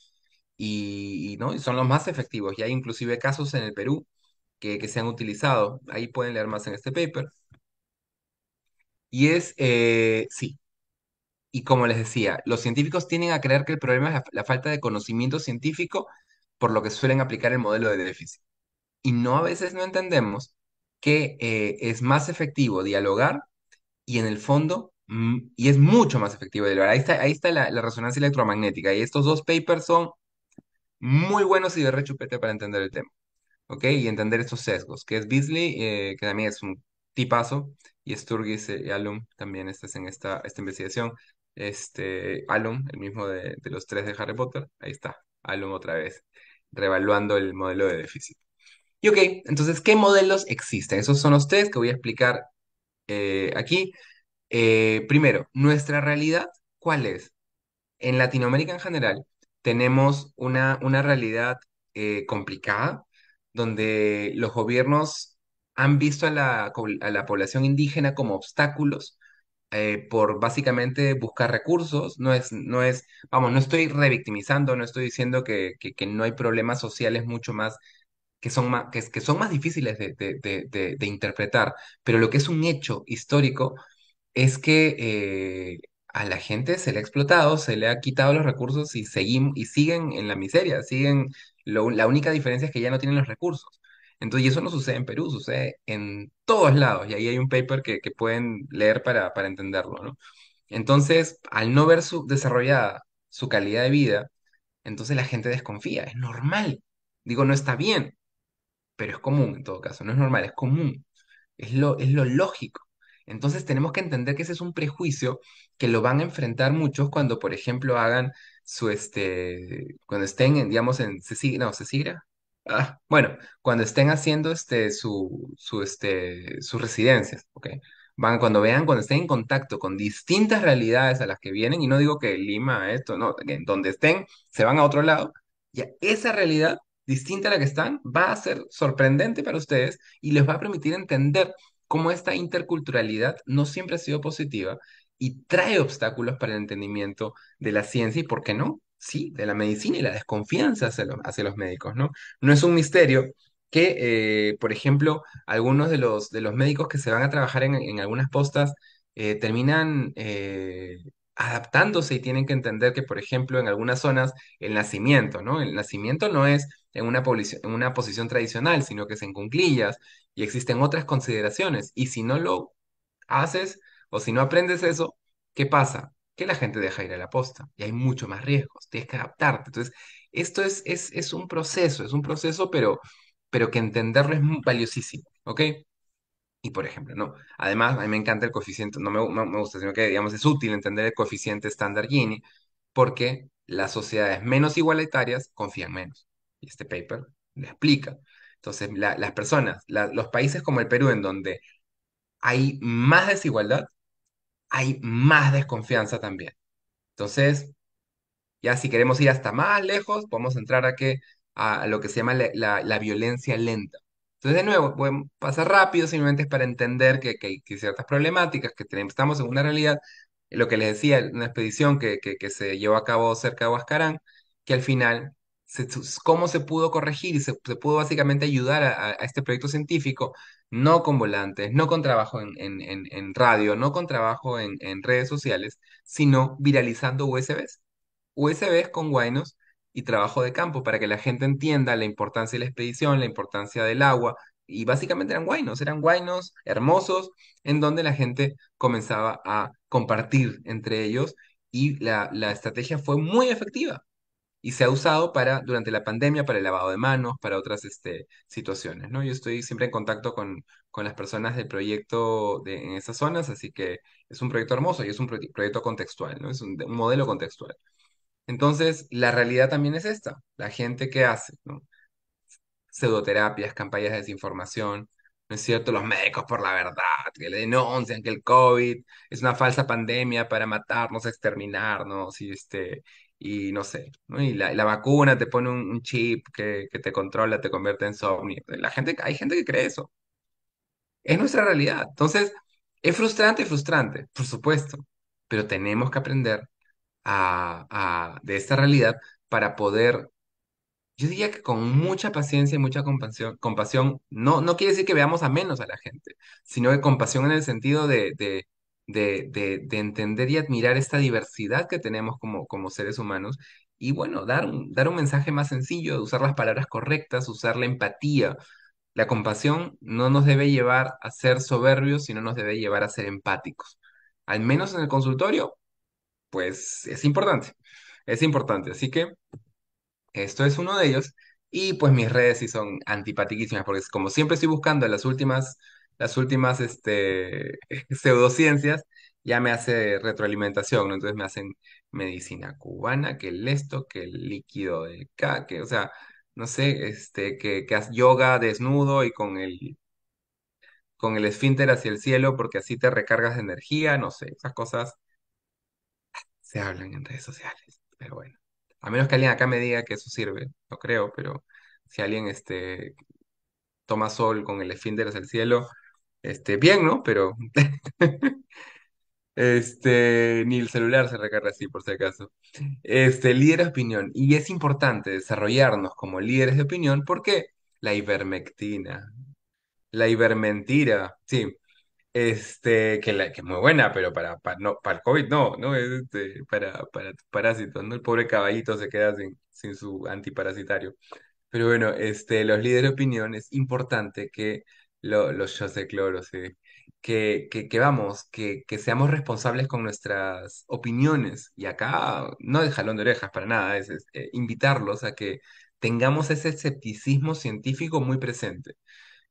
S1: Y, ¿no? son los más efectivos. Y hay inclusive casos en el Perú que, se han utilizado. Ahí pueden leer más en este paper. Y es, eh, sí, y como les decía, los científicos tienen a creer que el problema es la, falta de conocimiento científico, por lo que suelen aplicar el modelo de déficit y no a veces no entendemos que eh, es más efectivo dialogar y en el fondo, mm, y es mucho más efectivo dialogar. Ahí está, ahí está la, resonancia electromagnética y estos dos papers son muy buenos y de rechupete para entender el tema, ¿ok? Y entender estos sesgos, que es Beasley, eh, que también es un tipazo, y Sturgis y eh, Alum también estás en esta, esta investigación. Este, Alum, el mismo de, de los tres de Harry Potter, ahí está, Alum otra vez, revaluando el modelo de déficit. Y ok, entonces, ¿qué modelos existen? Esos son los tres que voy a explicar eh, aquí. Eh, primero, nuestra realidad, ¿cuál es? En Latinoamérica en general tenemos una, una realidad eh, complicada donde los gobiernos han visto a la, a la población indígena como obstáculos por básicamente buscar recursos. No es, no es, vamos, no estoy revictimizando, no estoy diciendo que, que, que no hay problemas sociales mucho más que son más, que, que son más difíciles de, interpretar, pero lo que es un hecho histórico es que eh, a la gente se le ha explotado, se le ha quitado los recursos y, y siguen en la miseria, siguen, la única diferencia es que ya no tienen los recursos. Entonces, y eso no sucede en Perú, sucede en todos lados, y ahí hay un paper que, pueden leer para, entenderlo, ¿no? Entonces, al no ver su, desarrollada su calidad de vida, entonces la gente desconfía, es normal, digo, no está bien, pero es común en todo caso, no es normal, es común, es lo, es lo lógico. Entonces tenemos que entender que ese es un prejuicio que lo van a enfrentar muchos cuando, por ejemplo, hagan su, este, cuando estén, en, digamos, en, ¿se no, ¿se ah, bueno, cuando estén haciendo, este, su, su, este, sus residencias, ¿ok? Van, cuando vean, cuando estén en contacto con distintas realidades a las que vienen, y no digo que Lima, esto, no, donde estén, se van a otro lado, y esa realidad distinta a la que están, va a ser sorprendente para ustedes y les va a permitir entender cómo esta interculturalidad no siempre ha sido positiva y trae obstáculos para el entendimiento de la ciencia y, ¿por qué no? Sí, de la medicina y la desconfianza hacia, hacia los médicos, ¿no? No es un misterio que, eh, por ejemplo, algunos de los, de los médicos que se van a trabajar en, algunas postas eh, terminan eh, adaptándose y tienen que entender que, por ejemplo, en algunas zonas el nacimiento, ¿no? El nacimiento no es en una, posición tradicional, sino que es en cunclillas y existen otras consideraciones. Y si no lo haces o si no aprendes eso, ¿qué pasa? Que la gente deja ir a la posta y hay mucho más riesgos, tienes que adaptarte. Entonces, esto es, es, es un proceso, es un proceso, pero, pero que entenderlo es valiosísimo, ¿ok? Y por ejemplo, no. Además, a mí me encanta el coeficiente, no me, gusta, sino que digamos es útil entender el coeficiente estándar Gini porque las sociedades menos igualitarias confían menos. Y este paper lo explica. Entonces, las personas, los países como el Perú, en donde hay más desigualdad, hay más desconfianza también. Entonces, ya si queremos ir hasta más lejos, podemos entrar a, que, a lo que se llama la violencia lenta entonces, de nuevo, pueden pasar rápido, simplemente es para entender que, hay ciertas problemáticas, que tenemos, estamos en una realidad, lo que les decía, una expedición que, se llevó a cabo cerca de Huascarán, que al final se, cómo se pudo corregir y se, pudo básicamente ayudar a, este proyecto científico, no con volantes, no con trabajo en, radio, no con trabajo en, redes sociales, sino viralizando USBs. USBs con Guaynos y trabajo de campo para que la gente entienda la importancia de la expedición, la importancia del agua. Y básicamente eran guaynos eran guaynos hermosos, en donde la gente comenzaba a compartir entre ellos y la, estrategia fue muy efectiva y se ha usado para, durante la pandemia, para el lavado de manos, para otras este, situaciones, ¿no? Yo estoy siempre en contacto con, las personas del proyecto en esas zonas, así que es un proyecto hermoso y es un proyecto contextual, ¿no? Es un modelo contextual. Entonces, la realidad también es esta, la gente que hace, ¿no? Pseudoterapias, campañas de desinformación, ¿no es cierto? Los médicos por la verdad, que le denuncian que el COVID es una falsa pandemia para matarnos, exterminarnos, y este, y no sé, Y la, vacuna te pone un, chip que, te controla, te convierte en zombie. La gente, hay gente que cree eso. Es nuestra realidad. Entonces, es frustrante frustrante, por supuesto, pero tenemos que aprender a, de esta realidad para poder, yo diría que con mucha paciencia y mucha compasión, compasión no, no quiere decir que veamos a menos a la gente, sino que compasión en el sentido de, de de, entender y admirar esta diversidad que tenemos como, como seres humanos y bueno, dar dar un mensaje más sencillo, usar las palabras correctas, usar la empatía. La compasión no nos debe llevar a ser soberbios, sino nos debe llevar a ser empáticos. Al menos en el consultorio, pues es importante, es importante. Así que esto es uno de ellos. Y pues mis redes sí son antipatiquísimas, porque como siempre estoy buscando las últimas, las últimas este, pseudociencias, ya me hace retroalimentación, ¿no? Entonces me hacen medicina cubana, que el esto, que el líquido de K, que, o sea, no sé, este, que, que haz yoga desnudo y con el, con el esfínter hacia el cielo, porque así te recargas de energía, no sé, esas cosas se hablan en redes sociales. Pero bueno, a menos que alguien acá me diga que eso sirve, no creo, pero si alguien este, toma sol con el esfínter hacia el cielo, este, bien, ¿no? Pero este, ni el celular se recarga así, por si acaso. Este, líder de opinión. Y es importante desarrollarnos como líderes de opinión porque la ivermectina, la ivermentira, sí, este, que, la, que es muy buena, pero para, para, no, para el COVID no, ¿no? este, para, para parásitos, ¿no? El pobre caballito se queda sin, su antiparasitario. Pero bueno, este, los líderes de opinión es importante que lo, los yo sé cloro, sí, que, que, vamos, que, que seamos responsables con nuestras opiniones. Y acá no de jalón de orejas para nada, es, eh, invitarlos a que tengamos ese escepticismo científico muy presente.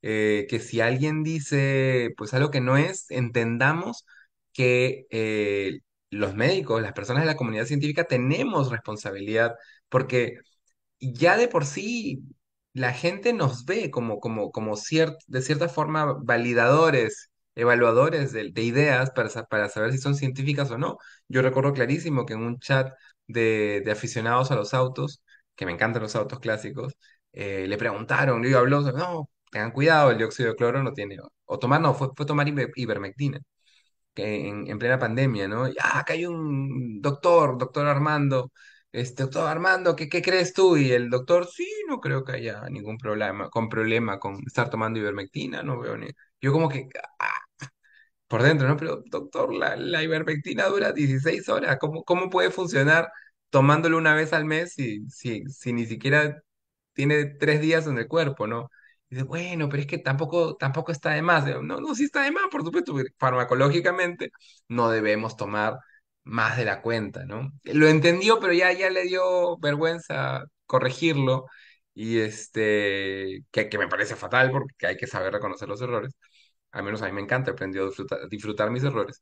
S1: Eh, que si alguien dice pues algo que no es, entendamos que eh, los médicos, las personas de la comunidad científica tenemos responsabilidad, porque ya de por sí la gente nos ve como, como, como de cierta forma validadores, evaluadores de, ideas para, saber si son científicas o no. Yo recuerdo clarísimo que en un chat de, aficionados a los autos, que me encantan los autos clásicos, eh, le preguntaron, yo habló, no, tengan cuidado, el dióxido de cloro no tiene, o tomar, no, fue, fue tomar ivermectina que en, plena pandemia, ¿no? ah, acá hay un doctor, doctor Armando, este doctor Armando, ¿qué, qué crees tú? Y el doctor, sí, no creo que haya ningún problema, con problema con estar tomando ivermectina, no veo ni... Yo como que, ah, por dentro, ¿no? Pero doctor, la, la ivermectina dura 16 horas, ¿cómo, cómo puede funcionar tomándolo una vez al mes si, si, si ni siquiera tiene tres días en el cuerpo, ¿no? bueno, pero es que tampoco, tampoco está de más. no, no, sí está de más, por supuesto, farmacológicamente no debemos tomar más de la cuenta, ¿no? Lo entendió, pero ya, ya le dio vergüenza corregirlo y este, que, que me parece fatal porque hay que saber reconocer los errores. Al menos a mí me encanta, he aprendido a disfrutar, disfrutar mis errores.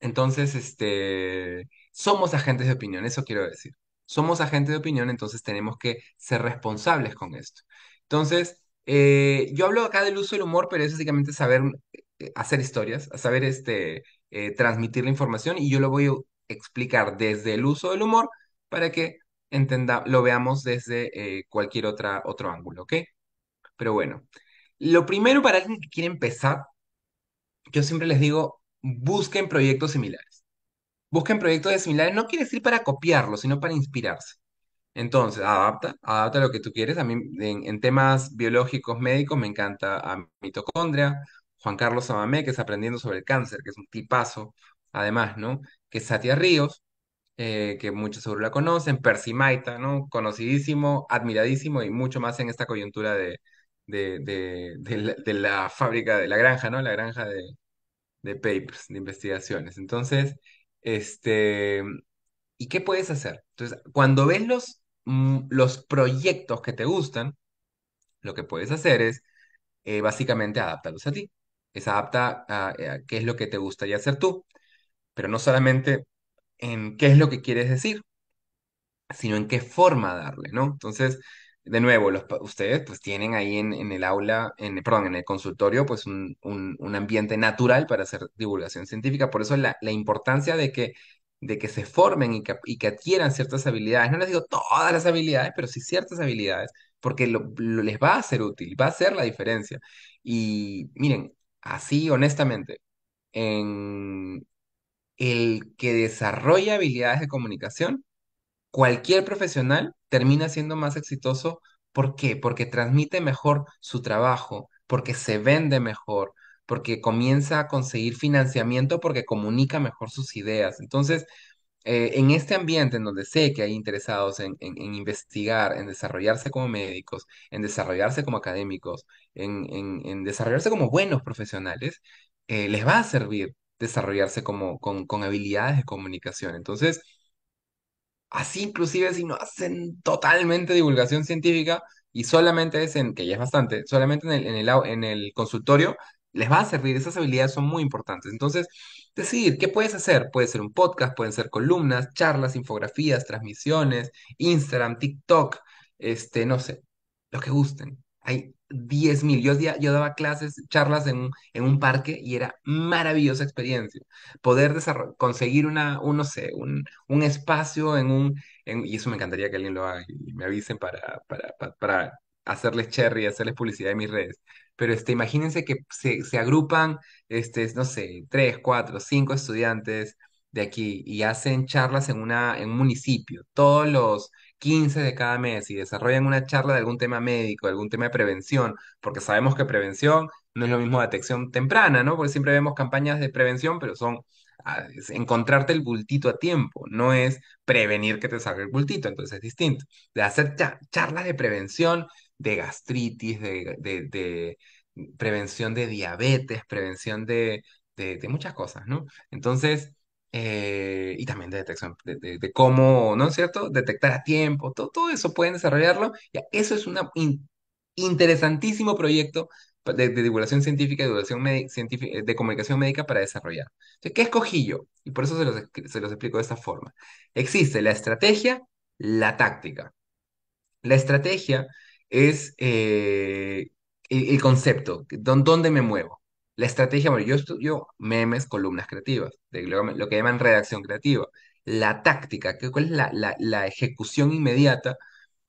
S1: Entonces, este, somos agentes de opinión, eso quiero decir. Somos agentes de opinión, entonces tenemos que ser responsables con esto. Entonces, eh, yo hablo acá del uso del humor, pero es básicamente saber eh, hacer historias, saber este, eh, transmitir la información y yo lo voy a explicar desde el uso del humor para que lo veamos desde cualquier otro ángulo, ¿ok? Pero bueno, lo primero para alguien que quiere empezar, yo siempre les digo, busquen proyectos similares. Busquen proyectos similares, no quiere decir para copiarlos, sino para inspirarse. Entonces, adapta, adapta lo que tú quieres. A mí, en, temas biológicos, médicos, me encanta a mitocondria, Juan Carlos amamé que es aprendiendo sobre el cáncer, que es un tipazo, además, ¿no? Que es Satia Ríos, eh, que muchos seguro la conocen, Percy Maita, ¿no? Conocidísimo, admiradísimo y mucho más en esta coyuntura de, la, de la fábrica, de la granja, ¿no? La granja de, de papers, de investigaciones. Entonces, este, ¿y qué puedes hacer? Entonces, cuando ves los Mm, los proyectos que te gustan, lo que puedes hacer es eh, básicamente adaptarlos a ti. Es adapta eh, a, qué es lo que te gustaría hacer tú, pero no solamente en qué es lo que quieres decir, sino en qué forma darle, ¿no? Entonces, de nuevo, los, ustedes pues tienen ahí en, en, el aula, en, perdón, en el consultorio, pues un, un, un ambiente natural para hacer divulgación científica. Por eso la, la importancia de que de que se formen y que, adquieran ciertas habilidades. No les digo todas las habilidades, pero sí ciertas habilidades, porque lo, les va a ser útil, va a ser la diferencia. Y miren, así honestamente, en el que desarrolla habilidades de comunicación, cualquier profesional termina siendo más exitoso. ¿Por qué? Porque transmite mejor su trabajo, porque se vende mejor, porque comienza a conseguir financiamiento, porque comunica mejor sus ideas. Entonces, eh, en este ambiente en donde sé que hay interesados en, en, investigar, en desarrollarse como médicos, en desarrollarse como académicos, en, en desarrollarse como buenos profesionales, eh, les va a servir desarrollarse como, con, con habilidades de comunicación. Entonces, así inclusive si no hacen totalmente divulgación científica y solamente es en, que ya es bastante, solamente en el, en el consultorio les va a servir, esas habilidades son muy importantes. Entonces, decidir qué puedes hacer. Puede ser un podcast, pueden ser columnas, charlas, infografías, transmisiones, Instagram, TikTok, este, no sé, lo que gusten. Hay 10.000. Yo, yo daba clases, charlas en, en un parque y era maravillosa experiencia. Poder conseguir una, un, no sé, un, espacio en un... y eso me encantaría que alguien lo haga y me avisen para, para, para, para hacerles cherry, hacerles publicidad en mis redes pero este, imagínense que se, agrupan, este, no sé, tres, cuatro, cinco estudiantes de aquí y hacen charlas en, una, en un municipio, todos los 15 de cada mes y desarrollan una charla de algún tema médico, algún tema de prevención, porque sabemos que prevención no es lo mismo detección temprana, ¿no? Porque siempre vemos campañas de prevención, pero son ah, encontrarte el bultito a tiempo, no es prevenir que te salga el bultito, entonces es distinto. De hacer charlas de prevención de gastritis, de, prevención de diabetes, prevención de, de, muchas cosas, ¿no? Entonces, eh, y también de detección, de, de, cómo, ¿no es cierto? Detectar a tiempo, todo, eso pueden desarrollarlo. y eso es un interesantísimo proyecto de, divulgación científica, de, divulgación eh, de comunicación médica para desarrollar. ¿Qué escogí yo? Y por eso se los, se los explico de esta forma. Existe la estrategia, la táctica. La estrategia es eh, el, concepto, dónde me muevo. La estrategia, bueno, yo estudio memes, columnas creativas, lo, que llaman redacción creativa. La táctica, que, ¿cuál es la, ejecución inmediata?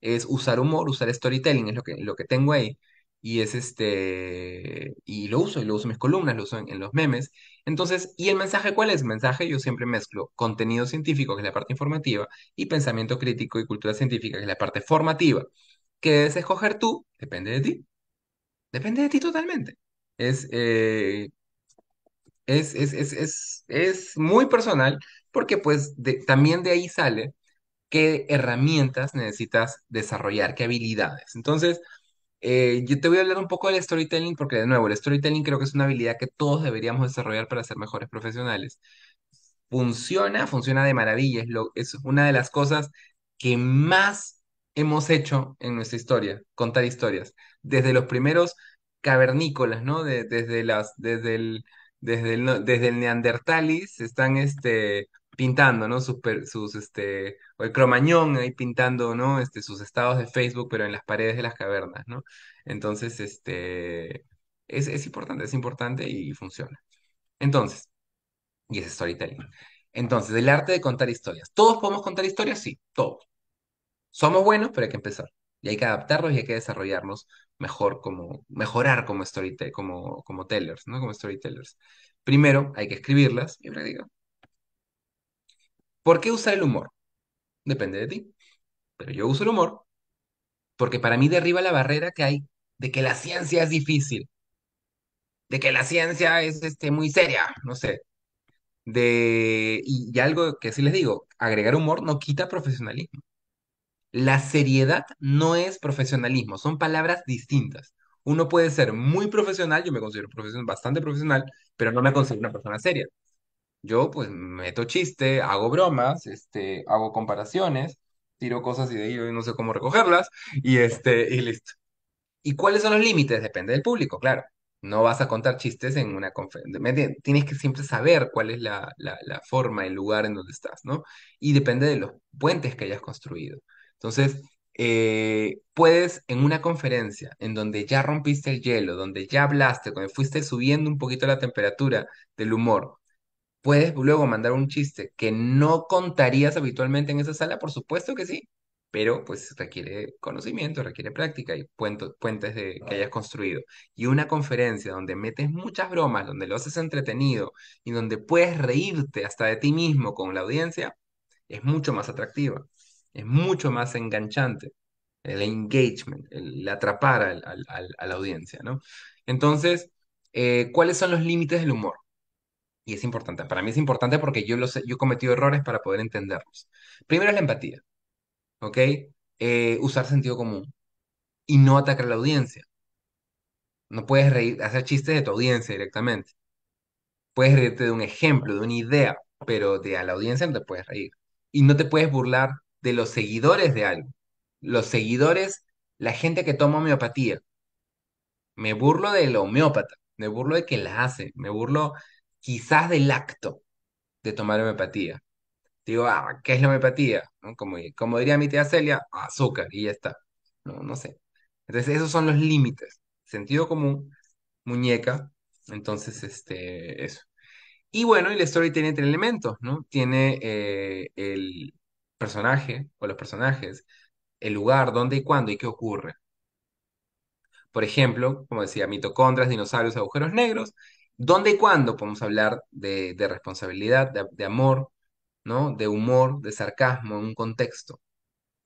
S1: Es usar humor, usar storytelling, es lo que, lo que tengo ahí. Y es este, y lo uso, y lo uso en mis columnas, lo uso en, en los memes. Entonces, ¿y el mensaje cuál es? El mensaje, yo siempre mezclo contenido científico, que es la parte informativa, y pensamiento crítico y cultura científica, que es la parte formativa que debes escoger tú depende de ti. Depende de ti totalmente. Es, eh, es, es, muy personal porque pues también de ahí sale qué herramientas necesitas desarrollar, qué habilidades. Entonces, eh, yo te voy a hablar un poco del storytelling porque de nuevo, el storytelling creo que es una habilidad que todos deberíamos desarrollar para ser mejores profesionales. Funciona, funciona de maravilla, es una de las cosas que más hemos hecho en nuestra historia, contar historias, desde los primeros cavernícolas, ¿no? desde las, desde el, desde Neandertalis están este, pintando, ¿no? Sus, este, el cromañón ahí pintando, ¿no? Este, sus estados de Facebook, pero en las paredes de las cavernas, ¿no? Entonces, este, es, importante, es importante y, funciona. Entonces, y es storytelling. Entonces, el arte de contar historias. ¿Todos podemos contar historias? Sí, todos somos buenos, pero hay que empezar. Y hay que adaptarnos y hay que desarrollarnos mejor como, mejorar como storytellers, como, como tellers, ¿no? Como storytellers. Primero hay que escribirlas y digo ¿Por qué usar el humor? Depende de ti. Pero yo uso el humor porque para mí derriba la barrera que hay de que la ciencia es difícil, de que la ciencia es este, muy seria, no sé. De, y, y algo que sí les digo, agregar humor no quita profesionalismo. La seriedad no es profesionalismo, son palabras distintas. Uno puede ser muy profesional, yo me considero bastante profesional, pero no me considero una persona seria. Yo pues meto chiste, hago bromas, este, hago comparaciones, tiro cosas y de ahí no sé cómo recogerlas y este y listo. ¿Y cuáles son los límites? Depende del público, claro. No vas a contar chistes en una conferencia. Tienes que siempre saber cuál es la, forma, el lugar en donde estás, ¿no? Y depende de los puentes que hayas construido. Entonces, eh, puedes en una conferencia en donde ya rompiste el hielo, donde ya hablaste, donde fuiste subiendo un poquito la temperatura del humor, puedes luego mandar un chiste que no contarías habitualmente en esa sala, por supuesto que sí, pero pues requiere conocimiento, requiere práctica y puentes de, que hayas construido. Y una conferencia donde metes muchas bromas, donde lo haces entretenido y donde puedes reírte hasta de ti mismo con la audiencia, es mucho más atractiva es mucho más enganchante el engagement, el, atrapar a la audiencia, ¿no? Entonces, eh, ¿cuáles son los límites del humor? Y es importante, para mí es importante porque yo, los, yo he cometido errores para poder entenderlos. Primero es la empatía, ¿ok? Eh, usar sentido común y no atacar a la audiencia. No puedes reír, hacer chistes de tu audiencia directamente. Puedes reírte de un ejemplo, de una idea, pero de a la audiencia no te puedes reír. Y no te puedes burlar de los seguidores de algo. Los seguidores, la gente que toma homeopatía. Me burlo del homeópata, me burlo de que la hace, me burlo quizás del acto de tomar homeopatía. Digo, ah, ¿qué es la homeopatía? ¿No? Como, como diría mi tía Celia, azúcar y ya está. No, no sé. Entonces, esos son los límites. Sentido común, muñeca. Entonces, este, eso. Y bueno, y la historia tiene tres elementos, ¿no? Tiene eh, el, personaje o los personajes, el lugar, dónde y cuándo y qué ocurre. Por ejemplo, como decía, mitocondras, dinosaurios, agujeros negros, dónde y cuándo podemos hablar de, responsabilidad, de, amor, ¿no? de humor, de sarcasmo en un contexto.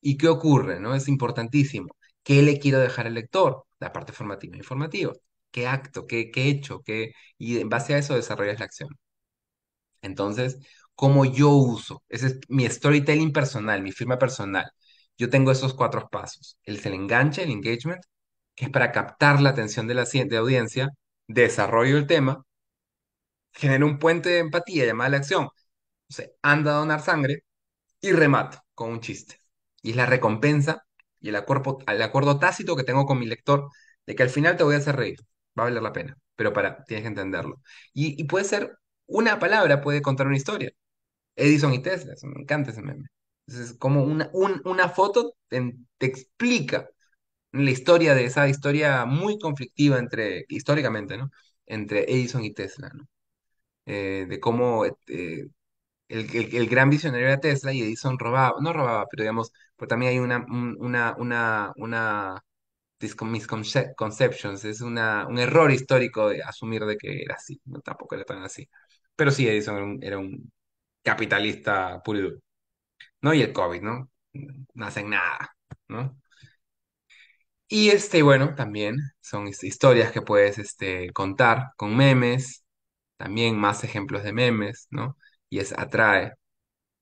S1: ¿Y qué ocurre? ¿no? Es importantísimo. ¿Qué le quiero dejar al lector? La parte formativa e informativa. ¿Qué acto? ¿Qué, qué hecho? Qué... Y en base a eso desarrollas la acción. Entonces, cómo yo uso. Ese es mi storytelling personal, mi firma personal. Yo tengo esos cuatro pasos. El, le enganche, el engagement, que es para captar la atención de la audiencia, desarrollo el tema, genero un puente de empatía, llamada a la acción. O sea, anda a donar sangre y remato con un chiste. Y es la recompensa y el, acuerdo, acuerdo tácito que tengo con mi lector de que al final te voy a hacer reír. Va a valer la pena, pero para, tienes que entenderlo. y puede ser, una palabra puede contar una historia. Edison y Tesla. me encanta ese meme. Es como una, una foto te, explica la historia de esa historia muy conflictiva entre, históricamente, ¿no? Entre Edison y Tesla, ¿no? Eh, de cómo eh, el, el, gran visionario era Tesla y Edison robaba, no robaba, pero digamos, pues también hay una, una, una, una misconceptions, es una, un error histórico de asumir de que era así, no, tampoco era tan así. Pero sí, Edison era un capitalista puro. ¿No? Y el COVID, ¿no? No hacen nada, ¿no? Y este, bueno, también son este, historias que puedes este, contar con memes, también más ejemplos de memes, ¿no? Y es atrae.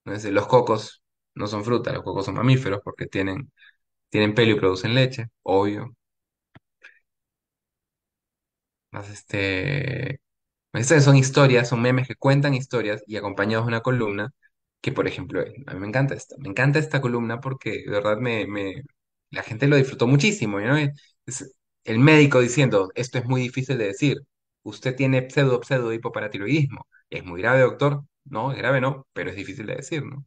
S1: los cocos no son fruta, los cocos son mamíferos porque tienen, tienen pelo y producen leche, obvio. Más este, estas son historias, son memes que cuentan historias y acompañados de una columna que, por ejemplo, a mí me encanta esta, me encanta esta columna porque de verdad me, me- la gente lo disfrutó muchísimo, ¿no? Es el médico diciendo, esto es muy difícil de decir, usted tiene pseudo pseudo hipoparatiroidismo, es muy grave, doctor, no, es grave no, pero es difícil de decir, ¿no?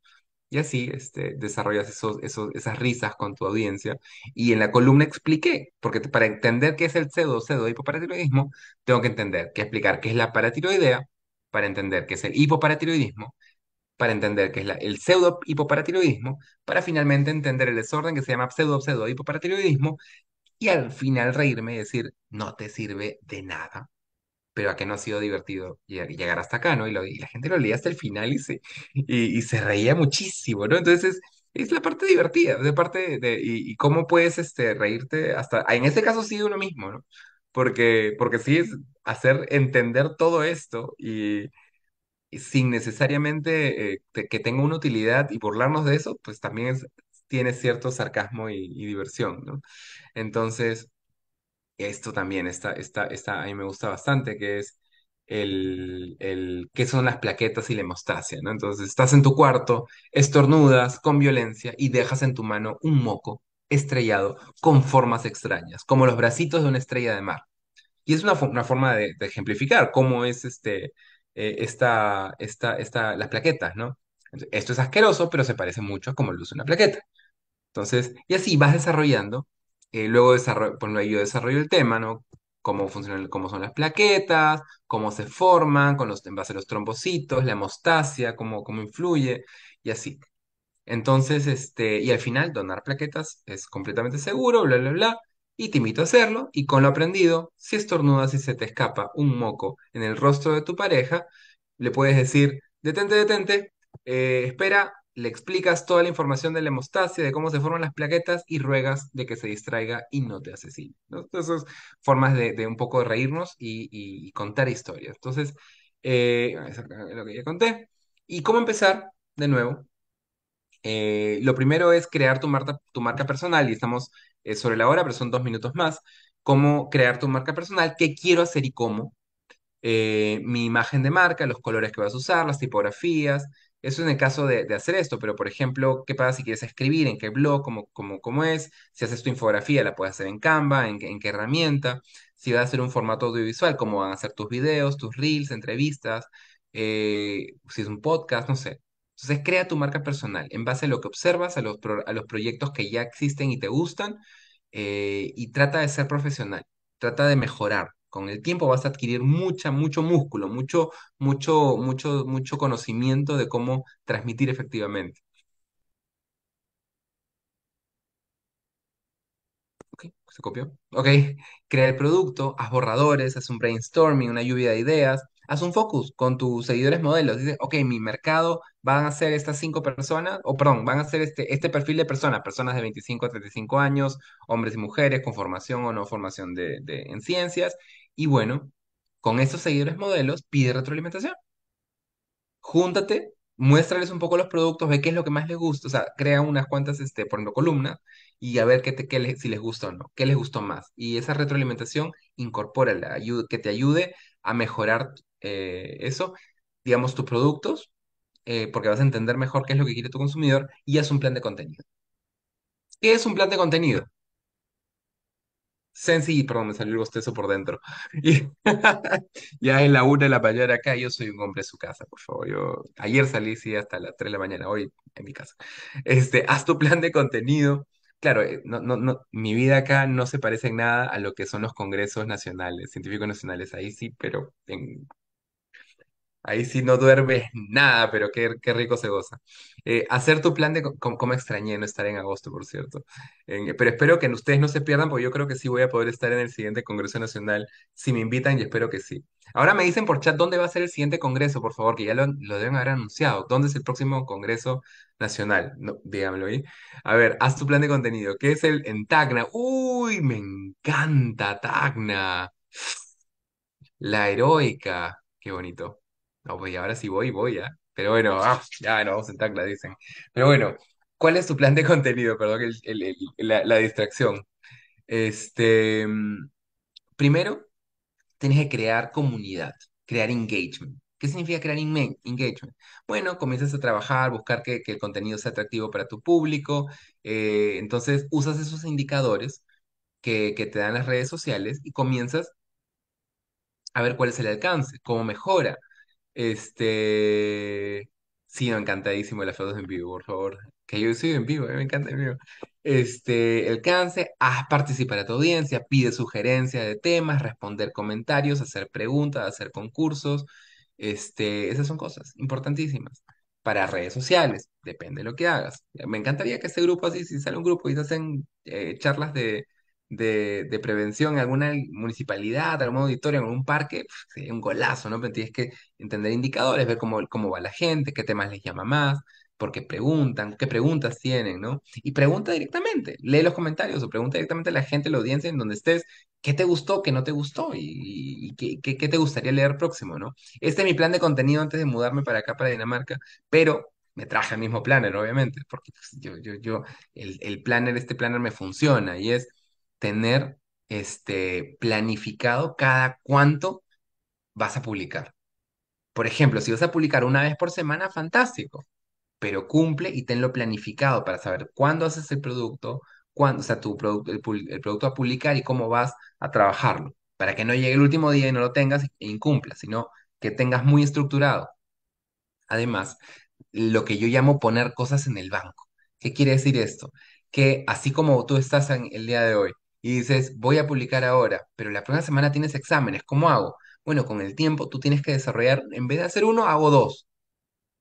S1: Y así este, desarrollas esas risas con tu audiencia. Y en la columna expliqué, porque para entender qué es el pseudo, pseudo hipoparatiroidismo, tengo que entender, que explicar qué es la paratiroidea, para entender qué es el hipoparatiroidismo, para entender qué es la, el pseudo hipoparatiroidismo, para finalmente entender el desorden que se llama pseudo pseudo hipoparatiroidismo, y al final reírme y decir, no te sirve de nada, pero a que no ha sido divertido llegar hasta acá, ¿no? Y, la gente lo leía hasta el final y se, y, se reía muchísimo, ¿no? Entonces es, la parte divertida, de parte de, y, cómo puedes este, reírte hasta, en este caso sí de uno mismo, ¿no? Porque, porque sí es hacer entender todo esto y, sin necesariamente eh, que tenga una utilidad y burlarnos de eso, pues también tiene cierto sarcasmo y, diversión, ¿no? Entonces, esto también, está está está a mí me gusta bastante, que es el, el son las plaquetas y la hemostasia, Entonces, estás en tu cuarto, estornudas con violencia y dejas en tu mano un moco estrellado con formas extrañas, como los bracitos de una estrella de mar. Y es una, forma de, ejemplificar cómo es este, eh, esta, esta, esta, las plaquetas, ¿no? Esto es asqueroso, pero se parece mucho a cómo luce una plaqueta. Entonces, y así vas desarrollando eh, luego desarrollo, yo desarrollo el tema, ¿no? Cómo funcionan, cómo son las plaquetas, cómo se forman, con los, en base a los trombocitos, la hemostasia, cómo, influye, y así. Entonces, este, y al final, donar plaquetas es completamente seguro, bla, bla, bla, y te invito a hacerlo, y con lo aprendido, si estornudas y se te escapa un moco en el rostro de tu pareja, le puedes decir, detente, detente, eh, espera, le explicas toda la información de la hemostasia, de cómo se forman las plaquetas y ruegas de que se distraiga y no te asesine. Esas Entonces, formas de, un poco reírnos y, contar historias. Entonces, eh, eso es lo que ya conté. ¿Y cómo empezar de nuevo? Eh, lo primero es crear tu marca, personal y estamos eh, sobre la hora, pero son dos minutos más. ¿Cómo crear tu marca personal? ¿Qué quiero hacer y cómo? mi imagen de marca, los colores que vas a usar, las tipografías, eso en el caso de, hacer esto, pero por ejemplo, ¿qué pasa si quieres escribir? ¿En qué blog? ¿Cómo, cómo es? Si haces tu infografía, la puedes hacer en Canva, ¿En, qué herramienta. Si vas a hacer un formato audiovisual, ¿cómo van a hacer tus videos, tus reels, entrevistas? Eh, si es un podcast, no sé. Entonces, crea tu marca personal en base a lo que observas, a los, a los proyectos que ya existen y te gustan, eh, y trata de ser profesional, trata de mejorar, con el tiempo vas a adquirir mucha, mucho músculo, mucho, mucho, mucho, mucho conocimiento de cómo transmitir efectivamente. Ok, se copió. Ok, crea el producto, haz borradores, haz un brainstorming, una lluvia de ideas, haz un focus con tus seguidores modelos. Dices, ok, mi mercado van a ser estas cinco personas, o perdón, van a ser este, este perfil de personas, personas de 25 a 35 años, hombres y mujeres, con formación o no formación en ciencias, y bueno, con estos seguidores modelos, pide retroalimentación. Júntate, muéstrales un poco los productos, ve qué es lo que más les gusta, o sea, crea unas cuantas, este, por ejemplo, columnas y a ver qué te, qué si les gusta o no, qué les gustó más. Y esa retroalimentación, incorpórala, que te ayude a mejorar eh, eso, digamos, tus productos, eh, porque vas a entender mejor qué es lo que quiere tu consumidor y haz un plan de contenido. ¿Qué es un plan de contenido? Sensi, perdón, me salió el bostezo por dentro. ya en la una de la mañana acá, yo soy un hombre de su casa, por favor. Yo ayer salí, sí, hasta las 3 de la mañana, hoy en mi casa. Este, haz tu plan de contenido. Claro, eh, no, no, mi vida acá no se parece en nada a lo que son los congresos nacionales, científicos nacionales, ahí sí, pero en Ahí sí no duermes nada, pero qué, rico se goza. Eh, hacer tu plan de... Como, extrañé no estar en agosto, por cierto. pero espero que ustedes no se pierdan, porque yo creo que sí voy a poder estar en el siguiente Congreso Nacional, si me invitan, y espero que sí. Ahora me dicen por chat dónde va a ser el siguiente Congreso, por favor, que ya lo, deben haber anunciado. ¿Dónde es el próximo Congreso Nacional? dígamelo ahí. A ver, haz tu plan de contenido. ¿Qué es el en Tacna? ¡Uy, me encanta Tacna! La heroica. Qué bonito. No, pues ahora sí voy, voy, ¿ah? Pero bueno, ah, ya nos vamos en la dicen. Pero bueno, ¿cuál es tu plan de contenido? Perdón, el, la, distracción. Este, primero, tienes que crear comunidad, crear engagement. ¿Qué significa crear engagement? Bueno, comienzas a trabajar, buscar que, el contenido sea atractivo para tu público. Eh, entonces, usas esos indicadores que, que, te dan las redes sociales y comienzas a ver cuál es el alcance, cómo mejora, este, sí, no, encantadísimo las fotos en vivo, por favor. Que yo soy en vivo, me encanta en vivo. Este, alcance, haz participar a tu audiencia, pide sugerencias de temas, responder comentarios, hacer preguntas, hacer concursos. Este, esas son cosas importantísimas. Para redes sociales, depende de lo que hagas. Me encantaría que este grupo, así, si sale un grupo y se hacen eh, charlas de, de, de, prevención en alguna municipalidad, algún auditorio, en algún parque, es un golazo, ¿no? Pero tienes que entender indicadores, ver cómo, cómo va la gente, qué temas les llama más, por qué preguntan, qué preguntas tienen, ¿no? Y pregunta directamente, lee los comentarios o pregunta directamente a la gente, a la audiencia en donde estés, qué te gustó, qué no te gustó y, qué, qué, te gustaría leer próximo, ¿no? Este es mi plan de contenido antes de mudarme para acá, para Dinamarca, pero me traje el mismo planner, obviamente, porque pues, yo, yo, yo, el, el planner, este planner me funciona y es tener este, planificado cada cuánto vas a publicar. Por ejemplo, si vas a publicar una vez por semana, fantástico, pero cumple y tenlo planificado para saber cuándo haces el producto, cuándo, o sea, tu producto, el, producto a publicar y cómo vas a trabajarlo, para que no llegue el último día y no lo tengas e incumpla, sino que tengas muy estructurado. Además, lo que yo llamo poner cosas en el banco. ¿Qué quiere decir esto? Que así como tú estás en el día de hoy y dices, voy a publicar ahora, pero la próxima semana tienes exámenes, ¿cómo hago? Bueno, con el tiempo tú tienes que desarrollar, en vez de hacer uno, hago dos,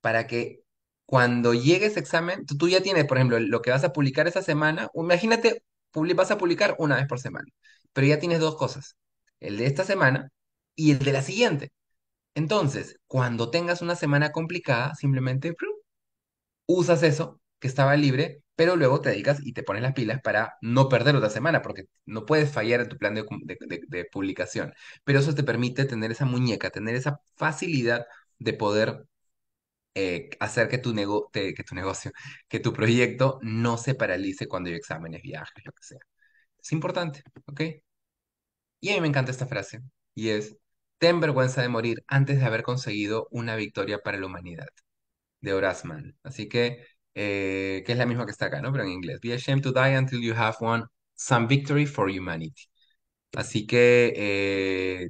S1: para que cuando llegue ese examen, tú, ya tienes, por ejemplo, lo que vas a publicar esa semana, imagínate, vas a publicar una vez por semana, pero ya tienes dos cosas, el de esta semana y el de la siguiente. Entonces, cuando tengas una semana complicada, simplemente usas eso que estaba libre pero luego te dedicas y te pones las pilas para no perder otra semana, porque no puedes fallar en tu plan de, publicación. Pero eso te permite tener esa muñeca, tener esa facilidad de poder eh, hacer que tu, negocio, que tu proyecto no se paralice cuando hay exámenes, viajes, lo que sea. Es importante, ¿ok? Y a mí me encanta esta frase, y es, ten vergüenza de morir antes de haber conseguido una victoria para la humanidad, de Horazman. Así que eh, que es la misma que está acá, ¿no? Pero en inglés. Be ashamed to die until you have won some victory for humanity. Así que eh,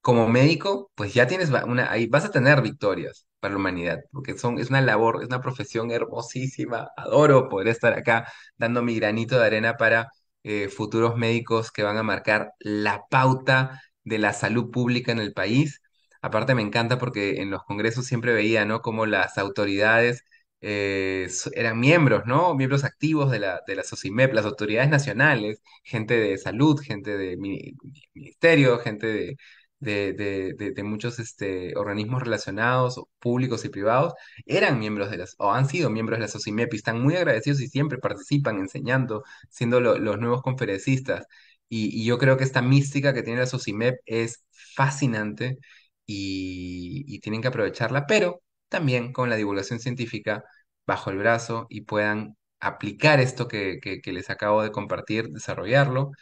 S1: como médico, pues ya tienes una, ahí vas a tener victorias para la humanidad, porque son, es una labor, es una profesión hermosísima. Adoro poder estar acá dando mi granito de arena para eh, futuros médicos que van a marcar la pauta de la salud pública en el país. Aparte me encanta porque en los congresos siempre veía, ¿no? Como las autoridades eh, eran miembros, ¿no? Miembros activos de la, de la SOCIMEP, las autoridades nacionales, gente de salud, gente de ministerio, gente de, de, de, de, muchos este, organismos relacionados, públicos y privados, eran miembros de las, o han sido miembros de la SOCIMEP y están muy agradecidos y siempre participan enseñando, siendo los nuevos conferencistas. Y, y, yo creo que esta mística que tiene la SOCIMEP es fascinante y, y tienen que aprovecharla, pero también con la divulgación científica bajo el brazo y puedan aplicar esto que, les acabo de compartir, desarrollarlo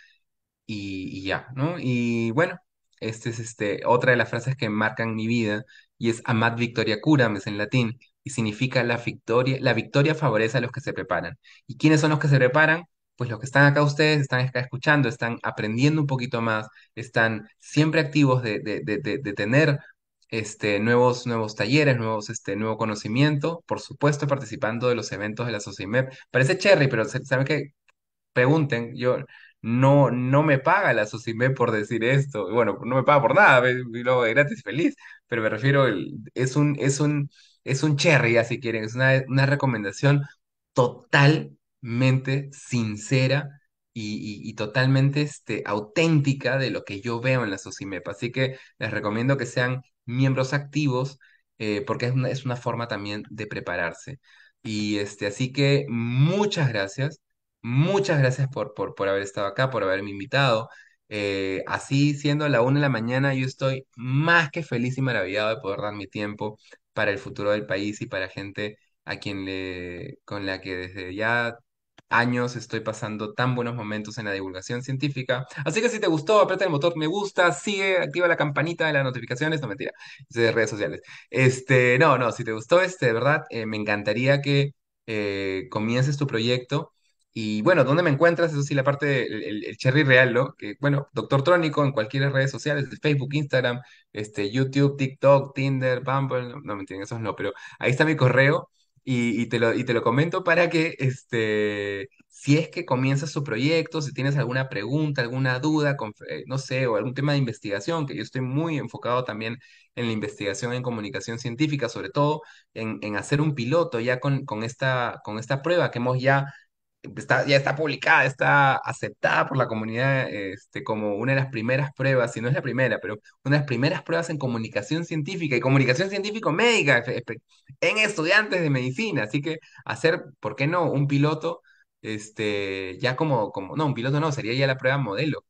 S1: y, ya, ¿no? Y bueno, esta es este, otra de las frases que marcan mi vida y es "amad victoria curam, es en latín, y significa la victoria, la victoria favorece a los que se preparan. ¿Y quiénes son los que se preparan? Pues los que están acá ustedes, están acá escuchando, están aprendiendo un poquito más, están siempre activos de tener este, nuevos, nuevos talleres, nuevos, este, nuevo conocimiento, por supuesto participando de los eventos de la SOCIMEP. Parece cherry, pero saben que pregunten, yo no, no me paga la SOCIMEP por decir esto, bueno, no me paga por nada, y luego de gratis feliz, pero me refiero, es un, es un, es un cherry, así quieren, es una, una recomendación totalmente sincera y, totalmente este, auténtica de lo que yo veo en la SOCIMEP. Así que les recomiendo que sean miembros activos eh, porque es una, forma también de prepararse. Y este, así que muchas gracias, muchas gracias por, por, por haber estado acá, por haberme invitado. Eh, así siendo la una de la mañana, yo estoy más que feliz y maravillado de poder dar mi tiempo para el futuro del país y para gente a quien le, con la que desde ya años estoy pasando tan buenos momentos en la divulgación científica. Así que si te gustó, aprieta el motor me gusta, sigue, activa la campanita de las notificaciones, no mentira, de redes sociales. Este, no, no, si te gustó este, de verdad, eh, me encantaría que eh, comiences tu proyecto. Y bueno, ¿dónde me encuentras? Eso sí, la parte, del el, cherry real, ¿no? Que, bueno, Doctor Trónico en cualquier redes sociales, Facebook, Instagram, este, YouTube, TikTok, Tinder, Bumble, no, no me entienden, esos no, pero ahí está mi correo. Y, te lo, y te lo comento para que, este, si es que comienzas su proyecto, si tienes alguna pregunta, alguna duda, eh, no sé, o algún tema de investigación, que yo estoy muy enfocado también en la investigación en comunicación científica, sobre todo en, hacer un piloto ya con, esta, con esta prueba que hemos ya ya está publicada, está aceptada por la comunidad este, como una de las primeras pruebas, si no es la primera, pero una de las primeras pruebas en comunicación científica y comunicación científico-médica en estudiantes de medicina. Así que hacer, ¿por qué no? Un piloto, este, ya como, como, no, un piloto no, sería ya la prueba modelo,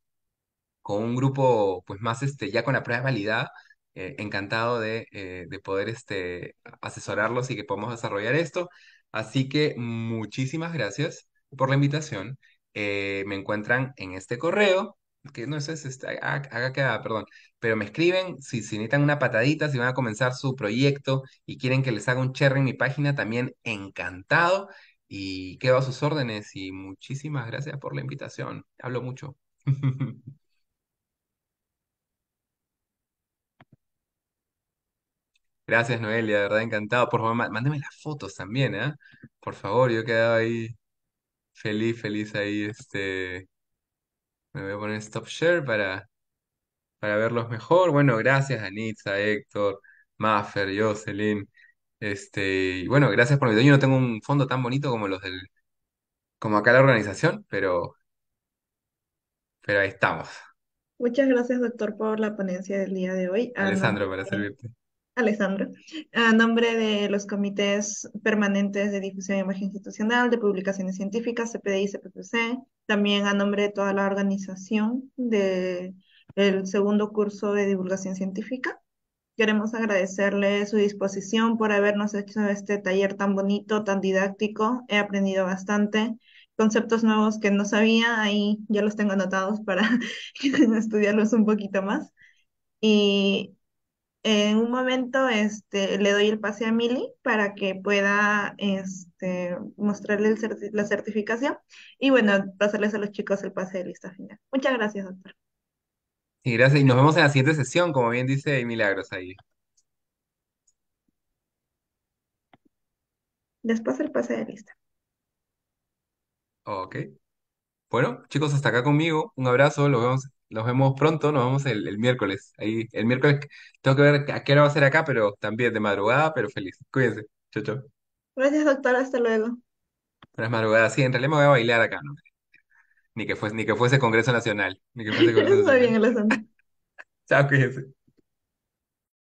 S1: con un grupo, pues más, este, ya con la prueba validada. Eh, encantado de, eh, de poder este, asesorarlos y que podamos desarrollar esto. Así que muchísimas gracias por la invitación. Eh, me encuentran en este correo, que no sé si está ah, acá queda, perdón, pero me escriben si, necesitan una patadita, si van a comenzar su proyecto y quieren que les haga un cherry en mi página, también encantado. Y quedo a sus órdenes y muchísimas gracias por la invitación. Hablo mucho. Gracias, Noelia, de verdad encantado. Por favor, mándeme las fotos también, ¿ah? Por favor, yo he quedado ahí Feliz, feliz ahí, este, me voy a poner stop share para, para verlos mejor. Bueno, gracias a Héctor, Maffer, Jocelyn, este, y bueno, gracias por mi Yo no tengo un fondo tan bonito como los del, como acá la organización, pero, pero ahí estamos. Muchas gracias, doctor, por la ponencia del día de hoy. Alessandro, para eh, servirte. Alejandro, a nombre de los comités permanentes de difusión de imagen institucional, de publicaciones científicas, y CPPC, también a nombre de toda la organización del el segundo curso de divulgación científica. Queremos agradecerle su disposición por habernos hecho este taller tan bonito, tan didáctico. He aprendido bastante conceptos nuevos que no sabía, ahí ya los tengo anotados para estudiarlos un poquito más. Y en un momento este, le doy el pase a Mili para que pueda este, mostrarle la certificación y bueno, pasarles a los chicos el pase de lista final. Muchas gracias, doctor. Y gracias, y nos vemos en la siguiente sesión, como bien dice Milagros ahí. Después el pase de lista. Ok. Bueno, chicos, hasta acá conmigo. Un abrazo, los vemos nos vemos pronto, nos vemos el, miércoles. Ahí, el miércoles tengo que ver a qué hora va a ser acá, pero también de madrugada, pero feliz. Cuídense. Chau, chau. Gracias, doctor. Hasta luego. Buenas madrugadas. Sí, en realidad me voy a bailar acá, ¿no? Ni que fuese, ni que fuese Congreso Nacional. Ni que fuese Congreso Está bien el Chao, cuídense.